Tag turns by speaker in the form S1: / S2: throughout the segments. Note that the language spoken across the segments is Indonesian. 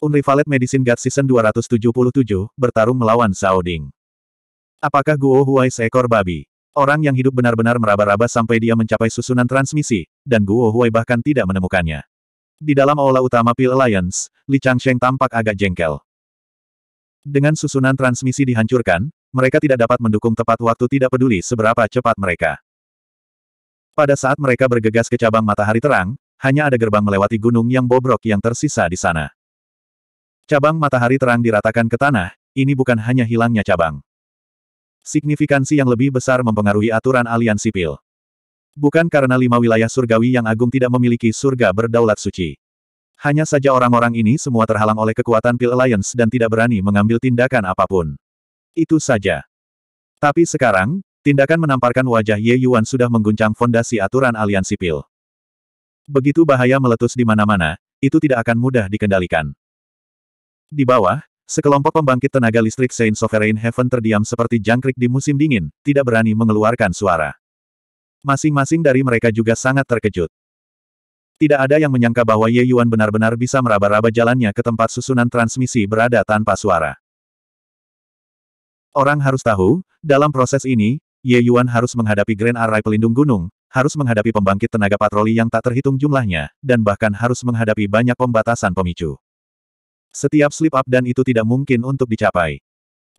S1: Unrivaled Medicine God Season 277, bertarung melawan Zhao Apakah Guo Huai seekor babi? Orang yang hidup benar-benar meraba-raba sampai dia mencapai susunan transmisi, dan Guo Huai bahkan tidak menemukannya. Di dalam aula utama Pil Alliance, Li Changsheng tampak agak jengkel. Dengan susunan transmisi dihancurkan, mereka tidak dapat mendukung tepat waktu tidak peduli seberapa cepat mereka. Pada saat mereka bergegas ke cabang matahari terang, hanya ada gerbang melewati gunung yang bobrok yang tersisa di sana. Cabang matahari terang diratakan ke tanah, ini bukan hanya hilangnya cabang. Signifikansi yang lebih besar mempengaruhi aturan aliansi pil. Bukan karena lima wilayah surgawi yang agung tidak memiliki surga berdaulat suci. Hanya saja orang-orang ini semua terhalang oleh kekuatan Pil Alliance dan tidak berani mengambil tindakan apapun. Itu saja. Tapi sekarang, tindakan menamparkan wajah Ye Yuan sudah mengguncang fondasi aturan aliansi Pil. Begitu bahaya meletus di mana-mana, itu tidak akan mudah dikendalikan. Di bawah, sekelompok pembangkit tenaga listrik Saint Sovereign Heaven terdiam seperti jangkrik di musim dingin, tidak berani mengeluarkan suara. Masing-masing dari mereka juga sangat terkejut. Tidak ada yang menyangka bahwa Ye Yuan benar-benar bisa meraba-raba jalannya ke tempat susunan transmisi berada tanpa suara. Orang harus tahu, dalam proses ini, Ye Yuan harus menghadapi Grand Array Pelindung Gunung, harus menghadapi pembangkit tenaga patroli yang tak terhitung jumlahnya, dan bahkan harus menghadapi banyak pembatasan pemicu. Setiap slip up dan itu tidak mungkin untuk dicapai.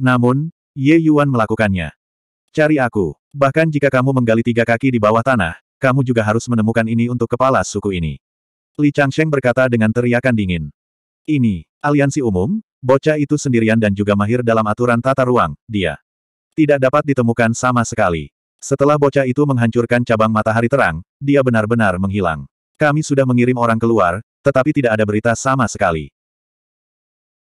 S1: Namun, Ye Yuan melakukannya. Cari aku. Bahkan jika kamu menggali tiga kaki di bawah tanah, kamu juga harus menemukan ini untuk kepala suku ini. Li Changsheng berkata dengan teriakan dingin. Ini, aliansi umum, bocah itu sendirian dan juga mahir dalam aturan tata ruang, dia. Tidak dapat ditemukan sama sekali. Setelah bocah itu menghancurkan cabang matahari terang, dia benar-benar menghilang. Kami sudah mengirim orang keluar, tetapi tidak ada berita sama sekali.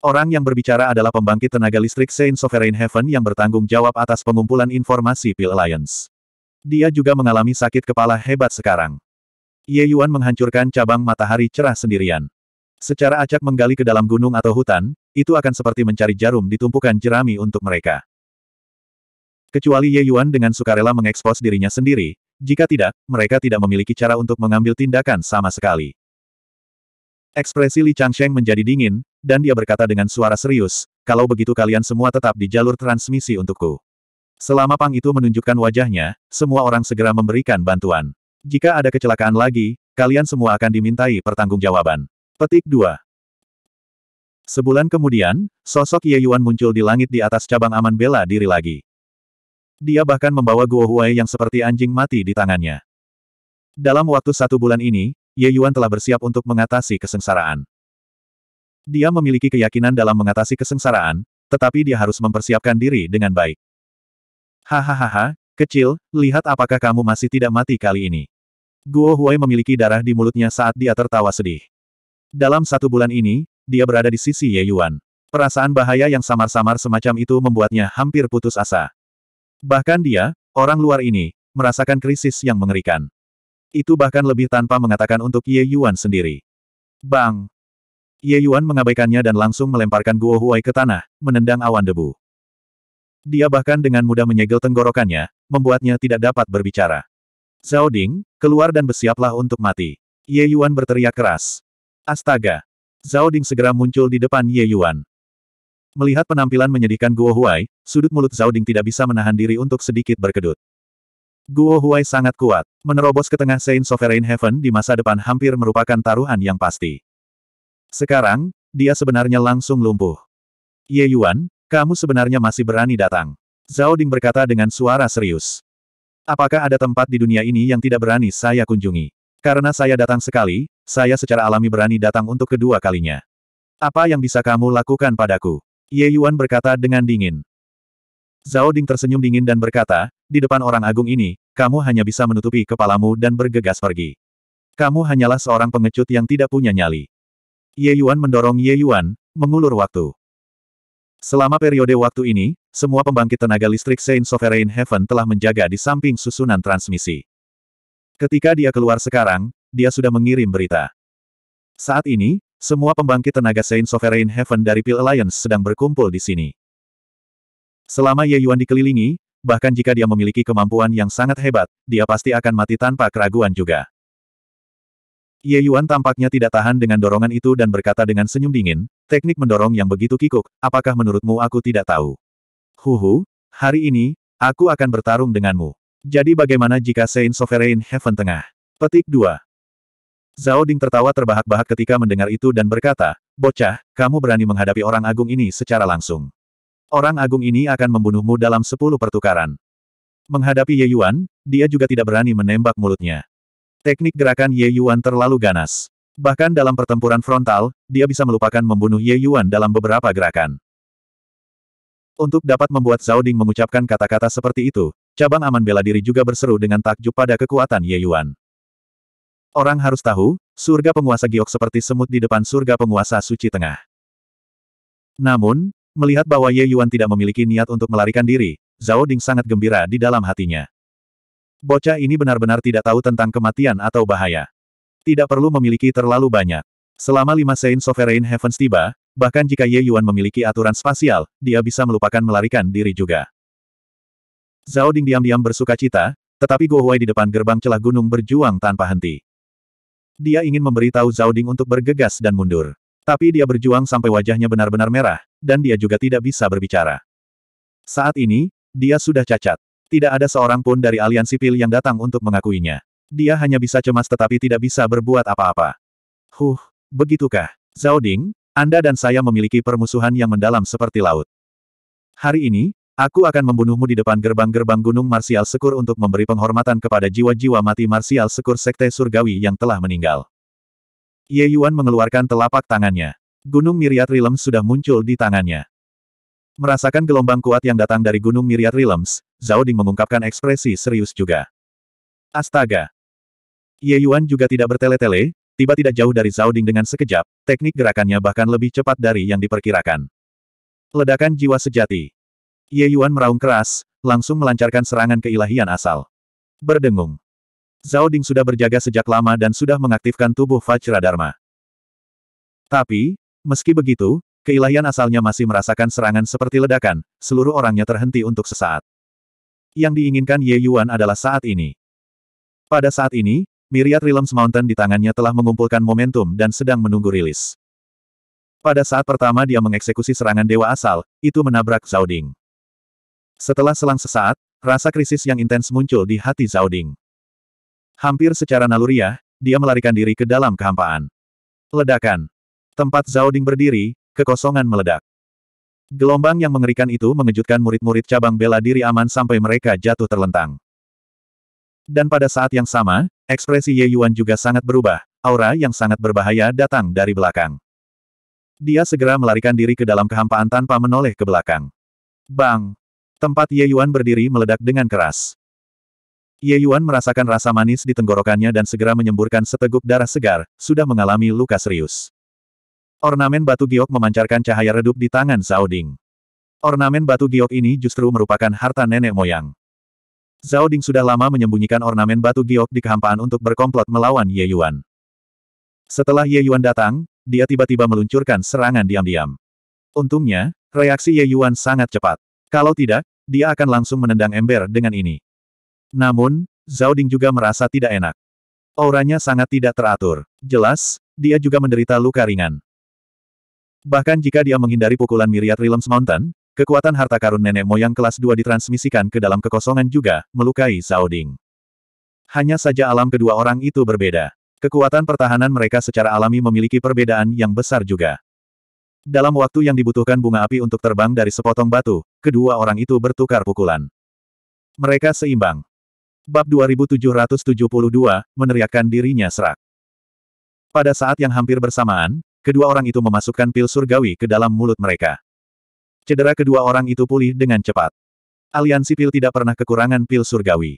S1: Orang yang berbicara adalah pembangkit tenaga listrik Saint Sovereign Heaven yang bertanggung jawab atas pengumpulan informasi Pil Alliance. Dia juga mengalami sakit kepala hebat sekarang. Ye Yuan menghancurkan cabang matahari cerah sendirian. Secara acak menggali ke dalam gunung atau hutan, itu akan seperti mencari jarum di tumpukan jerami untuk mereka. Kecuali Ye Yuan dengan sukarela mengekspos dirinya sendiri, jika tidak, mereka tidak memiliki cara untuk mengambil tindakan sama sekali. Ekspresi Li Changsheng menjadi dingin, dan dia berkata dengan suara serius, kalau begitu kalian semua tetap di jalur transmisi untukku. Selama Pang itu menunjukkan wajahnya, semua orang segera memberikan bantuan. Jika ada kecelakaan lagi, kalian semua akan dimintai pertanggungjawaban. Petik 2. Sebulan kemudian, sosok Ye Yuan muncul di langit di atas cabang aman bela diri lagi. Dia bahkan membawa Guo Huai yang seperti anjing mati di tangannya. Dalam waktu satu bulan ini, Ye Yuan telah bersiap untuk mengatasi kesengsaraan. Dia memiliki keyakinan dalam mengatasi kesengsaraan, tetapi dia harus mempersiapkan diri dengan baik. Hahaha, kecil, lihat apakah kamu masih tidak mati kali ini. Guo Huai memiliki darah di mulutnya saat dia tertawa sedih. Dalam satu bulan ini, dia berada di sisi Ye Yuan. Perasaan bahaya yang samar-samar semacam itu membuatnya hampir putus asa. Bahkan dia, orang luar ini, merasakan krisis yang mengerikan. Itu bahkan lebih tanpa mengatakan untuk Ye Yuan sendiri. Bang! Ye Yuan mengabaikannya dan langsung melemparkan Guo Huai ke tanah, menendang awan debu. Dia bahkan dengan mudah menyegel tenggorokannya, membuatnya tidak dapat berbicara. Zhao Ding, keluar dan bersiaplah untuk mati. Ye Yuan berteriak keras. Astaga! Zhao Ding segera muncul di depan Ye Yuan. Melihat penampilan menyedihkan Guo Huai, sudut mulut Zhao Ding tidak bisa menahan diri untuk sedikit berkedut. Guo Huai sangat kuat. Menerobos ke tengah Saint Sovereign Heaven di masa depan hampir merupakan taruhan yang pasti. Sekarang, dia sebenarnya langsung lumpuh. Ye Yuan, kamu sebenarnya masih berani datang. Zhao Ding berkata dengan suara serius. Apakah ada tempat di dunia ini yang tidak berani saya kunjungi? Karena saya datang sekali, saya secara alami berani datang untuk kedua kalinya. Apa yang bisa kamu lakukan padaku? Ye Yuan berkata dengan dingin. Zhao Ding tersenyum dingin dan berkata, di depan orang agung ini, kamu hanya bisa menutupi kepalamu dan bergegas pergi. Kamu hanyalah seorang pengecut yang tidak punya nyali. Ye Yuan mendorong Ye Yuan, mengulur waktu. Selama periode waktu ini, semua pembangkit tenaga listrik Saint Sovereign Heaven telah menjaga di samping susunan transmisi. Ketika dia keluar sekarang, dia sudah mengirim berita. Saat ini, semua pembangkit tenaga Saint Sovereign Heaven dari Pill Alliance sedang berkumpul di sini. Selama Ye Yuan dikelilingi, bahkan jika dia memiliki kemampuan yang sangat hebat, dia pasti akan mati tanpa keraguan juga. Ye Yuan tampaknya tidak tahan dengan dorongan itu dan berkata dengan senyum dingin, teknik mendorong yang begitu kikuk, apakah menurutmu aku tidak tahu? Huhu, hari ini, aku akan bertarung denganmu. Jadi bagaimana jika Saint Sovereign Heaven Tengah? Petik 2. Zhao Ding tertawa terbahak-bahak ketika mendengar itu dan berkata, Bocah, kamu berani menghadapi orang agung ini secara langsung. Orang agung ini akan membunuhmu dalam sepuluh pertukaran. Menghadapi Ye Yuan, dia juga tidak berani menembak mulutnya. Teknik gerakan Ye Yuan terlalu ganas. Bahkan dalam pertempuran frontal, dia bisa melupakan membunuh Ye Yuan dalam beberapa gerakan. Untuk dapat membuat Zhao Ding mengucapkan kata-kata seperti itu, cabang aman bela diri juga berseru dengan takjub pada kekuatan Ye Yuan. Orang harus tahu, surga penguasa giok seperti semut di depan surga penguasa suci tengah. Namun, melihat bahwa Ye Yuan tidak memiliki niat untuk melarikan diri, Zhao Ding sangat gembira di dalam hatinya. Bocah ini benar-benar tidak tahu tentang kematian atau bahaya. Tidak perlu memiliki terlalu banyak. Selama lima Saint Sovereign Heavens tiba, bahkan jika Ye Yuan memiliki aturan spasial, dia bisa melupakan melarikan diri juga. Zhao Ding diam-diam bersuka cita, tetapi Guo Huai di depan gerbang celah gunung berjuang tanpa henti. Dia ingin memberitahu Zhao Ding untuk bergegas dan mundur. Tapi dia berjuang sampai wajahnya benar-benar merah, dan dia juga tidak bisa berbicara. Saat ini, dia sudah cacat. Tidak ada seorang pun dari aliansi sipil yang datang untuk mengakuinya. Dia hanya bisa cemas tetapi tidak bisa berbuat apa-apa. Huh, begitukah? Zhao Ding, Anda dan saya memiliki permusuhan yang mendalam seperti laut. Hari ini, aku akan membunuhmu di depan gerbang-gerbang Gunung Marsial Sekur untuk memberi penghormatan kepada jiwa-jiwa mati Marsial Sekur Sekte Surgawi yang telah meninggal. Ye Yuan mengeluarkan telapak tangannya. Gunung Miriat Rilem sudah muncul di tangannya. Merasakan gelombang kuat yang datang dari Gunung Myriad Realms, Zhao Ding mengungkapkan ekspresi serius juga. Astaga! Ye Yuan juga tidak bertele-tele, tiba tidak jauh dari Zhao Ding dengan sekejap, teknik gerakannya bahkan lebih cepat dari yang diperkirakan. Ledakan jiwa sejati. Ye Yuan meraung keras, langsung melancarkan serangan keilahian asal. Berdengung. Zhao Ding sudah berjaga sejak lama dan sudah mengaktifkan tubuh Vajradharma. Tapi, meski begitu, Keilahian asalnya masih merasakan serangan seperti ledakan, seluruh orangnya terhenti untuk sesaat. Yang diinginkan Ye Yuan adalah saat ini. Pada saat ini, Myriad Realms Mountain di tangannya telah mengumpulkan momentum dan sedang menunggu rilis. Pada saat pertama dia mengeksekusi serangan dewa asal, itu menabrak Zhao Ding. Setelah selang sesaat, rasa krisis yang intens muncul di hati Zhao Ding. Hampir secara naluriah, dia melarikan diri ke dalam kehampaan. Ledakan. Tempat Zhao Ding berdiri, Kekosongan meledak. Gelombang yang mengerikan itu mengejutkan murid-murid cabang bela diri aman sampai mereka jatuh terlentang. Dan pada saat yang sama, ekspresi Ye Yuan juga sangat berubah, aura yang sangat berbahaya datang dari belakang. Dia segera melarikan diri ke dalam kehampaan tanpa menoleh ke belakang. Bang! Tempat Ye Yuan berdiri meledak dengan keras. Ye Yuan merasakan rasa manis di tenggorokannya dan segera menyemburkan seteguk darah segar, sudah mengalami luka serius. Ornamen batu giok memancarkan cahaya redup di tangan Zhao Ding. Ornamen batu giok ini justru merupakan harta nenek moyang. Zhao Ding sudah lama menyembunyikan ornamen batu giok di kehampaan untuk berkomplot melawan Ye Yuan. Setelah Ye Yuan datang, dia tiba-tiba meluncurkan serangan diam-diam. Untungnya, reaksi Ye Yuan sangat cepat. Kalau tidak, dia akan langsung menendang ember dengan ini. Namun, Zhao Ding juga merasa tidak enak. Auranya sangat tidak teratur. Jelas, dia juga menderita luka ringan. Bahkan jika dia menghindari pukulan Myriad Realms Mountain, kekuatan harta karun nenek moyang kelas 2 ditransmisikan ke dalam kekosongan juga, melukai Zhao Ding. Hanya saja alam kedua orang itu berbeda. Kekuatan pertahanan mereka secara alami memiliki perbedaan yang besar juga. Dalam waktu yang dibutuhkan bunga api untuk terbang dari sepotong batu, kedua orang itu bertukar pukulan. Mereka seimbang. Bab 2772, meneriakkan dirinya serak. Pada saat yang hampir bersamaan, kedua orang itu memasukkan pil surgawi ke dalam mulut mereka. Cedera kedua orang itu pulih dengan cepat. Aliansi pil tidak pernah kekurangan pil surgawi.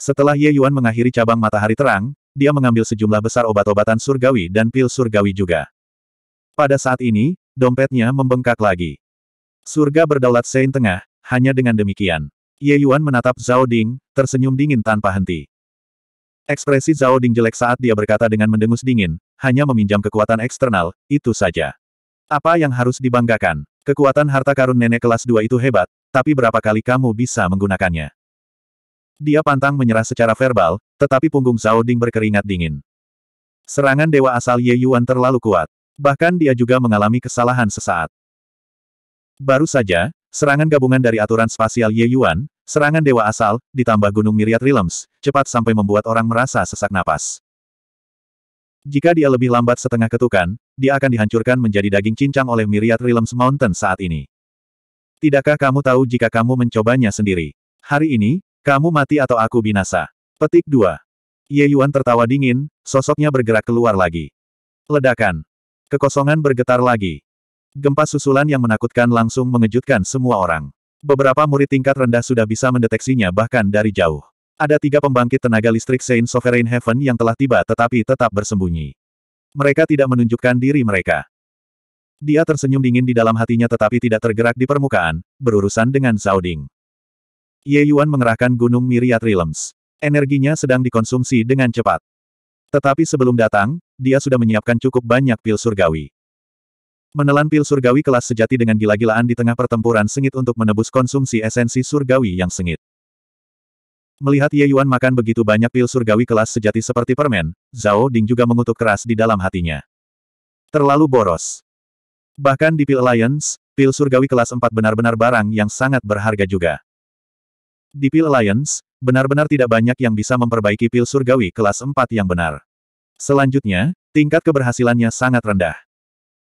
S1: Setelah Ye Yuan mengakhiri cabang matahari terang, dia mengambil sejumlah besar obat-obatan surgawi dan pil surgawi juga. Pada saat ini, dompetnya membengkak lagi. Surga berdaulat Sein Tengah, hanya dengan demikian. Ye Yuan menatap Zhao Ding, tersenyum dingin tanpa henti. Ekspresi Zhao Ding jelek saat dia berkata dengan mendengus dingin, hanya meminjam kekuatan eksternal, itu saja. Apa yang harus dibanggakan? Kekuatan harta karun nenek kelas 2 itu hebat, tapi berapa kali kamu bisa menggunakannya? Dia pantang menyerah secara verbal, tetapi punggung Zhao Ding berkeringat dingin. Serangan dewa asal Ye Yuan terlalu kuat. Bahkan dia juga mengalami kesalahan sesaat. Baru saja, serangan gabungan dari aturan spasial Ye Yuan, serangan dewa asal, ditambah gunung miriat realms, cepat sampai membuat orang merasa sesak napas. Jika dia lebih lambat setengah ketukan, dia akan dihancurkan menjadi daging cincang oleh Myriad Realms Mountain saat ini. Tidakkah kamu tahu jika kamu mencobanya sendiri? Hari ini, kamu mati atau aku binasa. Petik 2. Ye Yuan tertawa dingin, sosoknya bergerak keluar lagi. Ledakan. Kekosongan bergetar lagi. Gempa susulan yang menakutkan langsung mengejutkan semua orang. Beberapa murid tingkat rendah sudah bisa mendeteksinya bahkan dari jauh. Ada tiga pembangkit tenaga listrik Saint Sovereign Heaven yang telah tiba tetapi tetap bersembunyi. Mereka tidak menunjukkan diri mereka. Dia tersenyum dingin di dalam hatinya tetapi tidak tergerak di permukaan, berurusan dengan Zhao Ding. Ye Yuan mengerahkan gunung Myriad realms. Energinya sedang dikonsumsi dengan cepat. Tetapi sebelum datang, dia sudah menyiapkan cukup banyak pil surgawi. Menelan pil surgawi kelas sejati dengan gila-gilaan di tengah pertempuran sengit untuk menebus konsumsi esensi surgawi yang sengit. Melihat Ye Yuan makan begitu banyak pil surgawi kelas sejati seperti permen, Zhao Ding juga mengutuk keras di dalam hatinya. Terlalu boros. Bahkan di Pil Alliance, pil surgawi kelas 4 benar-benar barang yang sangat berharga juga. Di Pil Alliance, benar-benar tidak banyak yang bisa memperbaiki pil surgawi kelas 4 yang benar. Selanjutnya, tingkat keberhasilannya sangat rendah.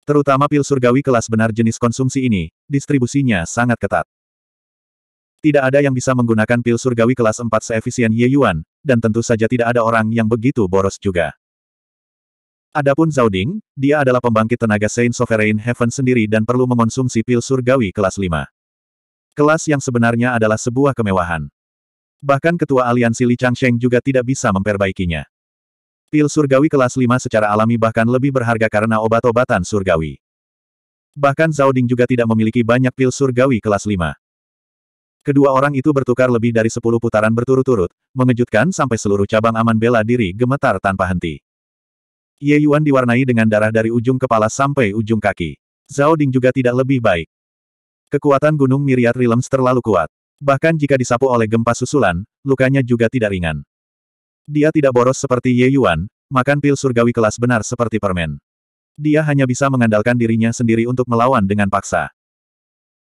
S1: Terutama pil surgawi kelas benar jenis konsumsi ini, distribusinya sangat ketat. Tidak ada yang bisa menggunakan pil surgawi kelas 4 seefisien Ye Yuan, dan tentu saja tidak ada orang yang begitu boros juga. Adapun Zhao Ding, dia adalah pembangkit tenaga Saint Sovereign Heaven sendiri dan perlu mengonsumsi pil surgawi kelas 5. Kelas yang sebenarnya adalah sebuah kemewahan. Bahkan ketua aliansi Li Changsheng juga tidak bisa memperbaikinya. Pil surgawi kelas 5 secara alami bahkan lebih berharga karena obat-obatan surgawi. Bahkan Zhao Ding juga tidak memiliki banyak pil surgawi kelas 5. Kedua orang itu bertukar lebih dari sepuluh putaran berturut-turut, mengejutkan sampai seluruh cabang aman bela diri gemetar tanpa henti. Ye Yuan diwarnai dengan darah dari ujung kepala sampai ujung kaki. Zhao Ding juga tidak lebih baik. Kekuatan Gunung Miriat Realms terlalu kuat. Bahkan jika disapu oleh gempa susulan, lukanya juga tidak ringan. Dia tidak boros seperti Ye Yuan, makan pil surgawi kelas benar seperti permen. Dia hanya bisa mengandalkan dirinya sendiri untuk melawan dengan paksa.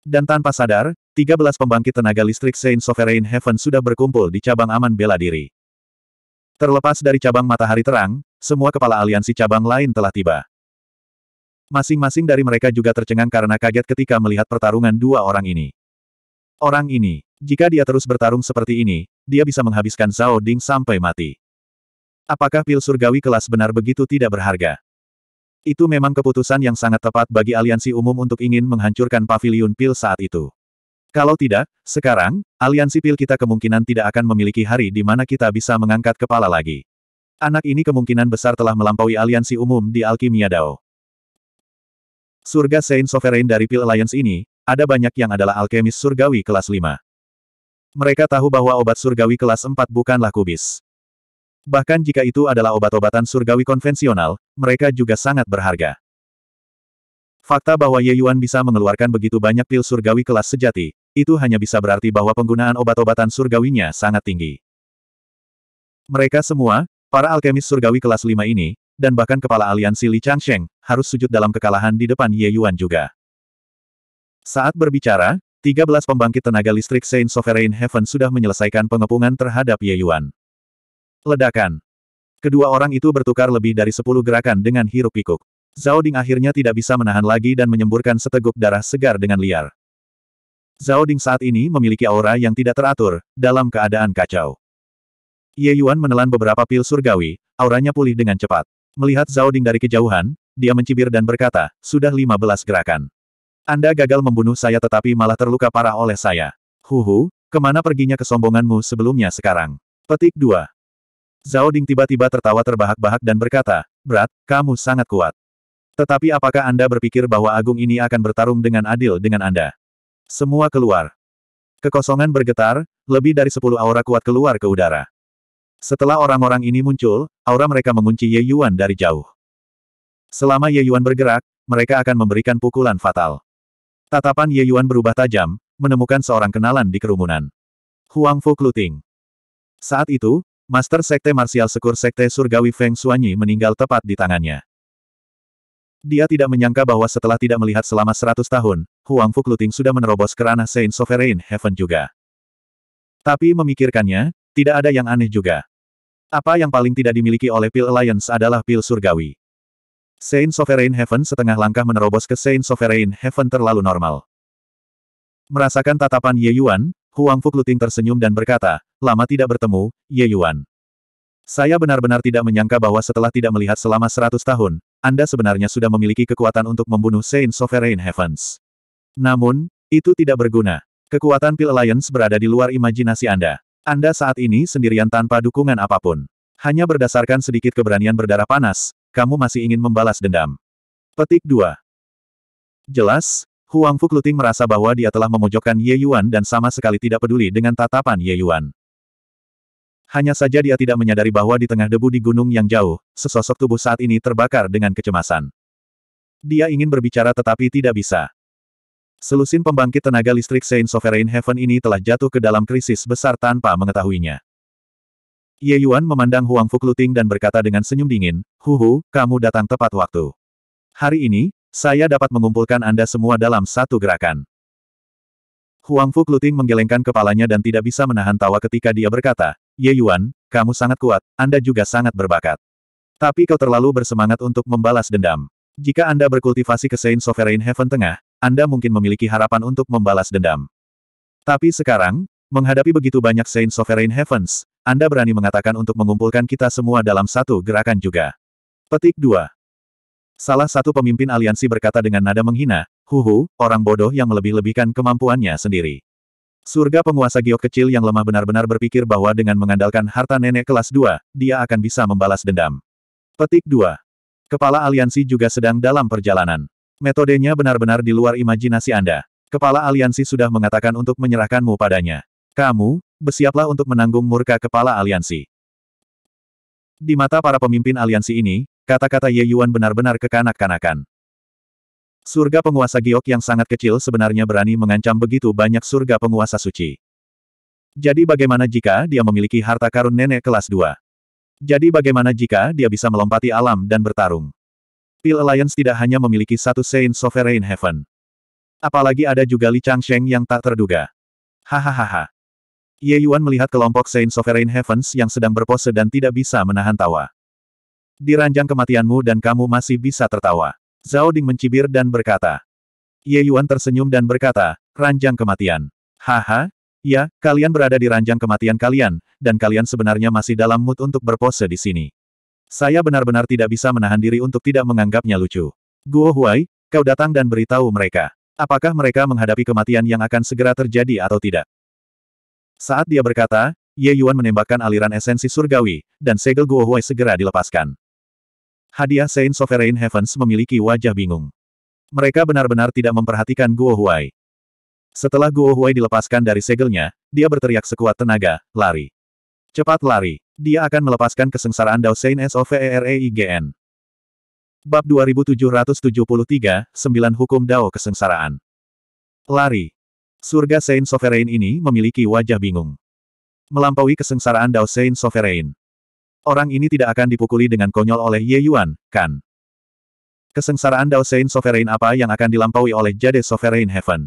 S1: Dan tanpa sadar, 13 pembangkit tenaga listrik Saint Sovereign Heaven sudah berkumpul di cabang aman bela diri. Terlepas dari cabang matahari terang, semua kepala aliansi cabang lain telah tiba. Masing-masing dari mereka juga tercengang karena kaget ketika melihat pertarungan dua orang ini. Orang ini, jika dia terus bertarung seperti ini, dia bisa menghabiskan Zhao Ding sampai mati. Apakah pil surgawi kelas benar begitu tidak berharga? Itu memang keputusan yang sangat tepat bagi aliansi umum untuk ingin menghancurkan pavilion pil saat itu. Kalau tidak, sekarang, aliansi pil kita kemungkinan tidak akan memiliki hari di mana kita bisa mengangkat kepala lagi. Anak ini kemungkinan besar telah melampaui aliansi umum di Alkimia Dao. Surga Saint Sovereign dari Pil Alliance ini, ada banyak yang adalah alkemis surgawi kelas 5. Mereka tahu bahwa obat surgawi kelas 4 bukanlah kubis. Bahkan jika itu adalah obat-obatan surgawi konvensional, mereka juga sangat berharga. Fakta bahwa Ye Yuan bisa mengeluarkan begitu banyak pil surgawi kelas sejati, itu hanya bisa berarti bahwa penggunaan obat-obatan surgawinya sangat tinggi. Mereka semua, para alkemis surgawi kelas 5 ini, dan bahkan kepala aliansi Li Changsheng, harus sujud dalam kekalahan di depan Ye Yuan juga. Saat berbicara, 13 pembangkit tenaga listrik Saint Sovereign Heaven sudah menyelesaikan pengepungan terhadap Ye Yuan. Ledakan. Kedua orang itu bertukar lebih dari 10 gerakan dengan hiruk pikuk. Zhao Ding akhirnya tidak bisa menahan lagi dan menyemburkan seteguk darah segar dengan liar. Zhao Ding saat ini memiliki aura yang tidak teratur, dalam keadaan kacau. Ye Yuan menelan beberapa pil surgawi, auranya pulih dengan cepat. Melihat Zhao Ding dari kejauhan, dia mencibir dan berkata, sudah 15 gerakan. Anda gagal membunuh saya tetapi malah terluka parah oleh saya. Huhu, kemana perginya kesombonganmu sebelumnya sekarang? Petik 2. Zhao Ding tiba-tiba tertawa terbahak-bahak dan berkata, Berat, kamu sangat kuat. Tetapi apakah Anda berpikir bahwa Agung ini akan bertarung dengan adil dengan Anda? Semua keluar. Kekosongan bergetar, lebih dari sepuluh aura kuat keluar ke udara. Setelah orang-orang ini muncul, aura mereka mengunci Ye Yuan dari jauh. Selama Ye Yuan bergerak, mereka akan memberikan pukulan fatal. Tatapan Ye Yuan berubah tajam, menemukan seorang kenalan di kerumunan. Huang Fu Kluting. Saat itu, Master Sekte Marsial Sekur Sekte Surgawi Feng Suanyi meninggal tepat di tangannya. Dia tidak menyangka bahwa setelah tidak melihat selama seratus tahun, Huang Fu Luting sudah menerobos ke ranah Saint Sovereign Heaven juga. Tapi memikirkannya, tidak ada yang aneh juga. Apa yang paling tidak dimiliki oleh Pil Alliance adalah pil surgawi. Saint Sovereign Heaven setengah langkah menerobos ke Saint Sovereign Heaven terlalu normal. Merasakan tatapan Ye Yuan, Huang Fu Luting tersenyum dan berkata, lama tidak bertemu, Ye Yuan. Saya benar-benar tidak menyangka bahwa setelah tidak melihat selama seratus tahun, anda sebenarnya sudah memiliki kekuatan untuk membunuh Saint Sovereign Heavens. Namun, itu tidak berguna. Kekuatan Pill Alliance berada di luar imajinasi Anda. Anda saat ini sendirian tanpa dukungan apapun. Hanya berdasarkan sedikit keberanian berdarah panas, kamu masih ingin membalas dendam. Petik 2. Jelas, Huang Fukluting merasa bahwa dia telah memojokkan Ye Yuan dan sama sekali tidak peduli dengan tatapan Ye Yuan. Hanya saja dia tidak menyadari bahwa di tengah debu di gunung yang jauh, sesosok tubuh saat ini terbakar dengan kecemasan. Dia ingin berbicara tetapi tidak bisa. Selusin pembangkit tenaga listrik Saint Sovereign Heaven ini telah jatuh ke dalam krisis besar tanpa mengetahuinya. Ye Yuan memandang Huang Fukluting dan berkata dengan senyum dingin, Huhu, kamu datang tepat waktu. Hari ini, saya dapat mengumpulkan Anda semua dalam satu gerakan. Huang Fukluting menggelengkan kepalanya dan tidak bisa menahan tawa ketika dia berkata, Ye Yuan, kamu sangat kuat, Anda juga sangat berbakat. Tapi kau terlalu bersemangat untuk membalas dendam. Jika Anda berkultivasi ke Saint Sovereign Heaven Tengah, Anda mungkin memiliki harapan untuk membalas dendam. Tapi sekarang, menghadapi begitu banyak Saint Sovereign Heavens, Anda berani mengatakan untuk mengumpulkan kita semua dalam satu gerakan juga. Petik 2. Salah satu pemimpin aliansi berkata dengan nada menghina, Huhu, orang bodoh yang melebih-lebihkan kemampuannya sendiri. Surga penguasa giok kecil yang lemah benar-benar berpikir bahwa dengan mengandalkan harta nenek kelas 2, dia akan bisa membalas dendam. Petik 2. Kepala aliansi juga sedang dalam perjalanan. Metodenya benar-benar di luar imajinasi Anda. Kepala aliansi sudah mengatakan untuk menyerahkanmu padanya. Kamu, bersiaplah untuk menanggung murka kepala aliansi. Di mata para pemimpin aliansi ini, kata-kata Ye Yuan benar-benar kekanak-kanakan. Surga penguasa giok yang sangat kecil sebenarnya berani mengancam begitu banyak surga penguasa suci. Jadi bagaimana jika dia memiliki harta karun nenek kelas 2? Jadi bagaimana jika dia bisa melompati alam dan bertarung? Pil Alliance tidak hanya memiliki satu Saint Sovereign Heaven. Apalagi ada juga Li Changsheng yang tak terduga. Hahaha. Ye Yuan melihat kelompok Saint Sovereign Heavens yang sedang berpose dan tidak bisa menahan tawa. Diranjang kematianmu dan kamu masih bisa tertawa. Zhao Ding mencibir dan berkata. Ye Yuan tersenyum dan berkata, ranjang kematian. Haha, ya, kalian berada di ranjang kematian kalian, dan kalian sebenarnya masih dalam mood untuk berpose di sini. Saya benar-benar tidak bisa menahan diri untuk tidak menganggapnya lucu. Guo Huai, kau datang dan beritahu mereka. Apakah mereka menghadapi kematian yang akan segera terjadi atau tidak? Saat dia berkata, Ye Yuan menembakkan aliran esensi surgawi, dan segel Guo Huai segera dilepaskan. Hadiah Saint Sovereign Heavens memiliki wajah bingung. Mereka benar-benar tidak memperhatikan Guo Huai. Setelah Guo Huai dilepaskan dari segelnya, dia berteriak sekuat tenaga, lari. Cepat lari. Dia akan melepaskan kesengsaraan Dao Saint Sovereign. Bab 2773, 9 Hukum Dao Kesengsaraan. Lari. Surga Saint Sovereign ini memiliki wajah bingung. Melampaui kesengsaraan Dao Saint Sovereign. Orang ini tidak akan dipukuli dengan konyol oleh Ye Yuan, kan? Kesengsaraan Dao Sein Sovereign apa yang akan dilampaui oleh Jade Sovereign Heaven?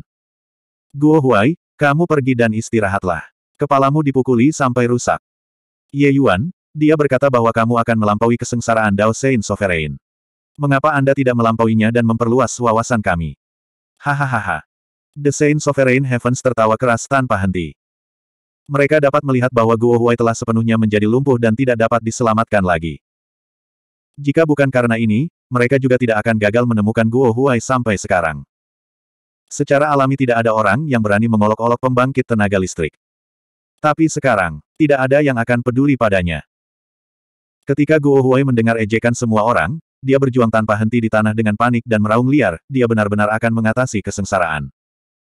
S1: Guo Huai, kamu pergi dan istirahatlah. Kepalamu dipukuli sampai rusak. Ye Yuan, dia berkata bahwa kamu akan melampaui kesengsaraan Dao Sein Sovereign. Mengapa Anda tidak melampauinya dan memperluas wawasan kami? Hahaha. The Saint Sovereign Heavens tertawa keras tanpa henti. Mereka dapat melihat bahwa Guo Huai telah sepenuhnya menjadi lumpuh dan tidak dapat diselamatkan lagi. Jika bukan karena ini, mereka juga tidak akan gagal menemukan Guo Huai sampai sekarang. Secara alami tidak ada orang yang berani mengolok-olok pembangkit tenaga listrik. Tapi sekarang, tidak ada yang akan peduli padanya. Ketika Guo Huai mendengar ejekan semua orang, dia berjuang tanpa henti di tanah dengan panik dan meraung liar, dia benar-benar akan mengatasi kesengsaraan.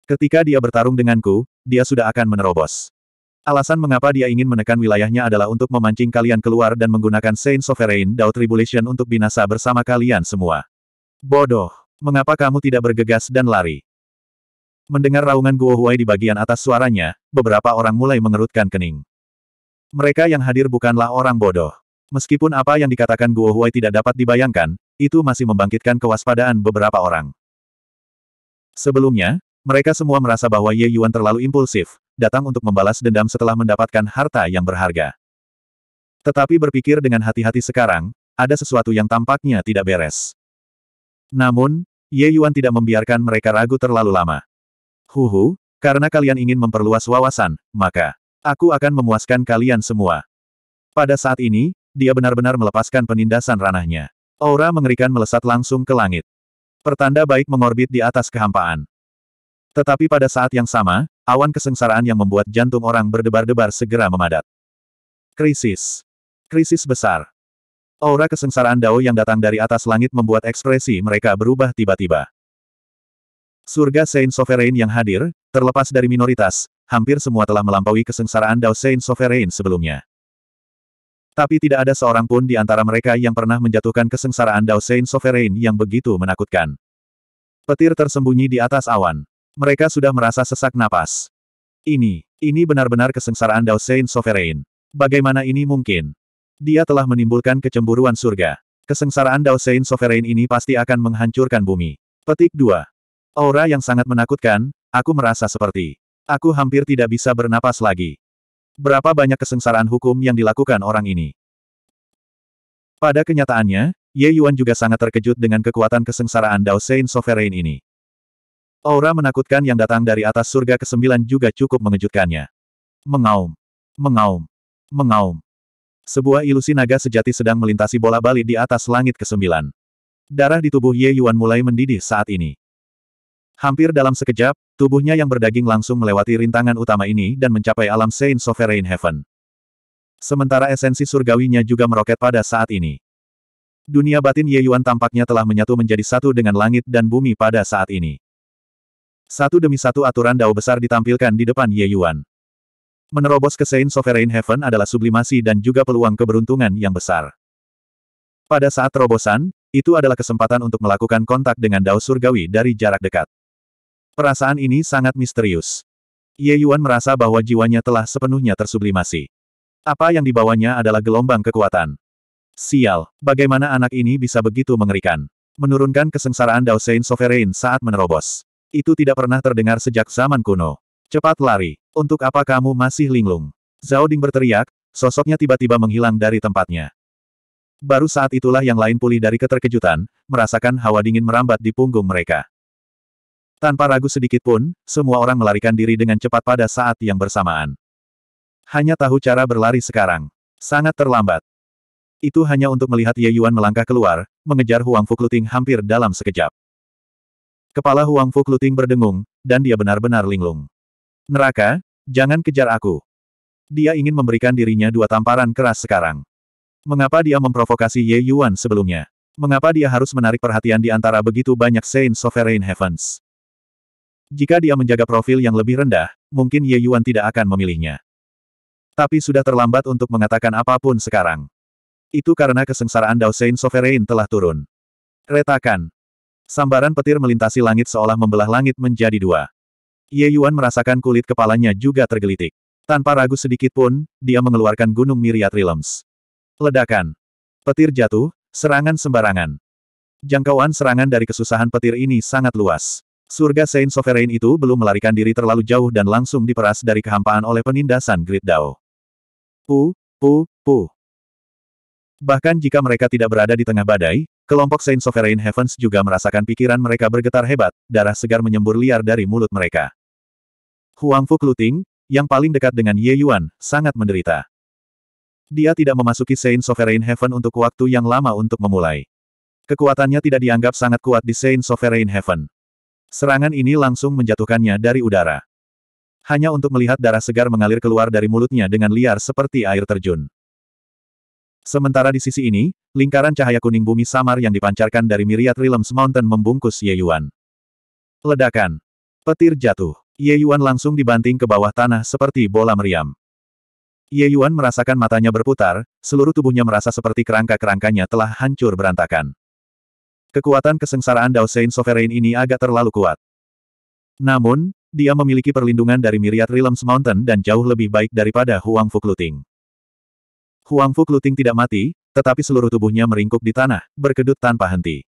S1: Ketika dia bertarung denganku, dia sudah akan menerobos. Alasan mengapa dia ingin menekan wilayahnya adalah untuk memancing kalian keluar dan menggunakan Saint Sovereign Dao Tribulation untuk binasa bersama kalian semua. Bodoh! Mengapa kamu tidak bergegas dan lari? Mendengar raungan Guo Huai di bagian atas suaranya, beberapa orang mulai mengerutkan kening. Mereka yang hadir bukanlah orang bodoh. Meskipun apa yang dikatakan Guo Huai tidak dapat dibayangkan, itu masih membangkitkan kewaspadaan beberapa orang. Sebelumnya, mereka semua merasa bahwa Ye Yuan terlalu impulsif, datang untuk membalas dendam setelah mendapatkan harta yang berharga. Tetapi berpikir dengan hati-hati sekarang, ada sesuatu yang tampaknya tidak beres. Namun, Ye Yuan tidak membiarkan mereka ragu terlalu lama. Huhu, karena kalian ingin memperluas wawasan, maka aku akan memuaskan kalian semua. Pada saat ini, dia benar-benar melepaskan penindasan ranahnya. Aura mengerikan melesat langsung ke langit. Pertanda baik mengorbit di atas kehampaan. Tetapi pada saat yang sama, Awan kesengsaraan yang membuat jantung orang berdebar-debar segera memadat. Krisis. Krisis besar. Aura kesengsaraan Dao yang datang dari atas langit membuat ekspresi mereka berubah tiba-tiba. Surga Saint Sovereign yang hadir, terlepas dari minoritas, hampir semua telah melampaui kesengsaraan Dao Saint Sovereign sebelumnya. Tapi tidak ada seorang pun di antara mereka yang pernah menjatuhkan kesengsaraan Dao Saint Sovereign yang begitu menakutkan. Petir tersembunyi di atas awan. Mereka sudah merasa sesak napas. Ini, ini benar-benar kesengsaraan Dao Saint Sovereign. Bagaimana ini mungkin? Dia telah menimbulkan kecemburuan surga. Kesengsaraan Dao Saint Sovereign ini pasti akan menghancurkan bumi. Petik 2. Aura yang sangat menakutkan, aku merasa seperti. Aku hampir tidak bisa bernapas lagi. Berapa banyak kesengsaraan hukum yang dilakukan orang ini? Pada kenyataannya, Ye Yuan juga sangat terkejut dengan kekuatan kesengsaraan Dao Saint Sovereign ini. Aura menakutkan yang datang dari atas surga ke-9 juga cukup mengejutkannya. Mengaum. Mengaum. Mengaum. Sebuah ilusi naga sejati sedang melintasi bola bali di atas langit ke-9. Darah di tubuh Ye Yuan mulai mendidih saat ini. Hampir dalam sekejap, tubuhnya yang berdaging langsung melewati rintangan utama ini dan mencapai alam Saint Sovereign Heaven. Sementara esensi surgawinya juga meroket pada saat ini. Dunia batin Ye Yuan tampaknya telah menyatu menjadi satu dengan langit dan bumi pada saat ini. Satu demi satu aturan dao besar ditampilkan di depan Ye Yuan. Menerobos ke Saint Sovereign Heaven adalah sublimasi dan juga peluang keberuntungan yang besar. Pada saat terobosan, itu adalah kesempatan untuk melakukan kontak dengan dao surgawi dari jarak dekat. Perasaan ini sangat misterius. Ye Yuan merasa bahwa jiwanya telah sepenuhnya tersublimasi. Apa yang dibawanya adalah gelombang kekuatan. Sial, bagaimana anak ini bisa begitu mengerikan. Menurunkan kesengsaraan Dao Sein Sovereign saat menerobos. Itu tidak pernah terdengar sejak zaman kuno. Cepat lari. Untuk apa kamu masih linglung? Zhao Ding berteriak, sosoknya tiba-tiba menghilang dari tempatnya. Baru saat itulah yang lain pulih dari keterkejutan, merasakan hawa dingin merambat di punggung mereka. Tanpa ragu sedikit pun, semua orang melarikan diri dengan cepat pada saat yang bersamaan. Hanya tahu cara berlari sekarang. Sangat terlambat. Itu hanya untuk melihat Ye Yuan melangkah keluar, mengejar Huang Fukluting hampir dalam sekejap. Kepala Huang Fu Kluting berdengung, dan dia benar-benar linglung. Neraka, jangan kejar aku. Dia ingin memberikan dirinya dua tamparan keras sekarang. Mengapa dia memprovokasi Ye Yuan sebelumnya? Mengapa dia harus menarik perhatian di antara begitu banyak Saint Sovereign Heavens? Jika dia menjaga profil yang lebih rendah, mungkin Ye Yuan tidak akan memilihnya. Tapi sudah terlambat untuk mengatakan apapun sekarang. Itu karena kesengsaraan Dao Saint Sovereign telah turun. Retakan, Sambaran petir melintasi langit seolah membelah langit menjadi dua. Ye Yuan merasakan kulit kepalanya juga tergelitik. Tanpa ragu sedikit pun, dia mengeluarkan gunung miriat rilems. Ledakan. Petir jatuh, serangan sembarangan. Jangkauan serangan dari kesusahan petir ini sangat luas. Surga Saint Sovereign itu belum melarikan diri terlalu jauh dan langsung diperas dari kehampaan oleh penindasan Grid Dao. Pu, pu, pu. Bahkan jika mereka tidak berada di tengah badai, Kelompok Saint Sovereign Heavens juga merasakan pikiran mereka bergetar hebat, darah segar menyembur liar dari mulut mereka. Huang Fu Kluting, yang paling dekat dengan Ye Yuan, sangat menderita. Dia tidak memasuki Saint Sovereign Heaven untuk waktu yang lama untuk memulai. Kekuatannya tidak dianggap sangat kuat di Saint Sovereign Heaven. Serangan ini langsung menjatuhkannya dari udara. Hanya untuk melihat darah segar mengalir keluar dari mulutnya dengan liar seperti air terjun. Sementara di sisi ini, lingkaran cahaya kuning bumi samar yang dipancarkan dari Myriad Realms Mountain membungkus Ye Yuan. Ledakan. Petir jatuh. Ye Yuan langsung dibanting ke bawah tanah seperti bola meriam. Ye Yuan merasakan matanya berputar, seluruh tubuhnya merasa seperti kerangka-kerangkanya telah hancur berantakan. Kekuatan kesengsaraan Dao Sein Sovereign ini agak terlalu kuat. Namun, dia memiliki perlindungan dari Myriad Realms Mountain dan jauh lebih baik daripada Huang Fukluting. Huang Fu Kluting tidak mati, tetapi seluruh tubuhnya meringkuk di tanah, berkedut tanpa henti.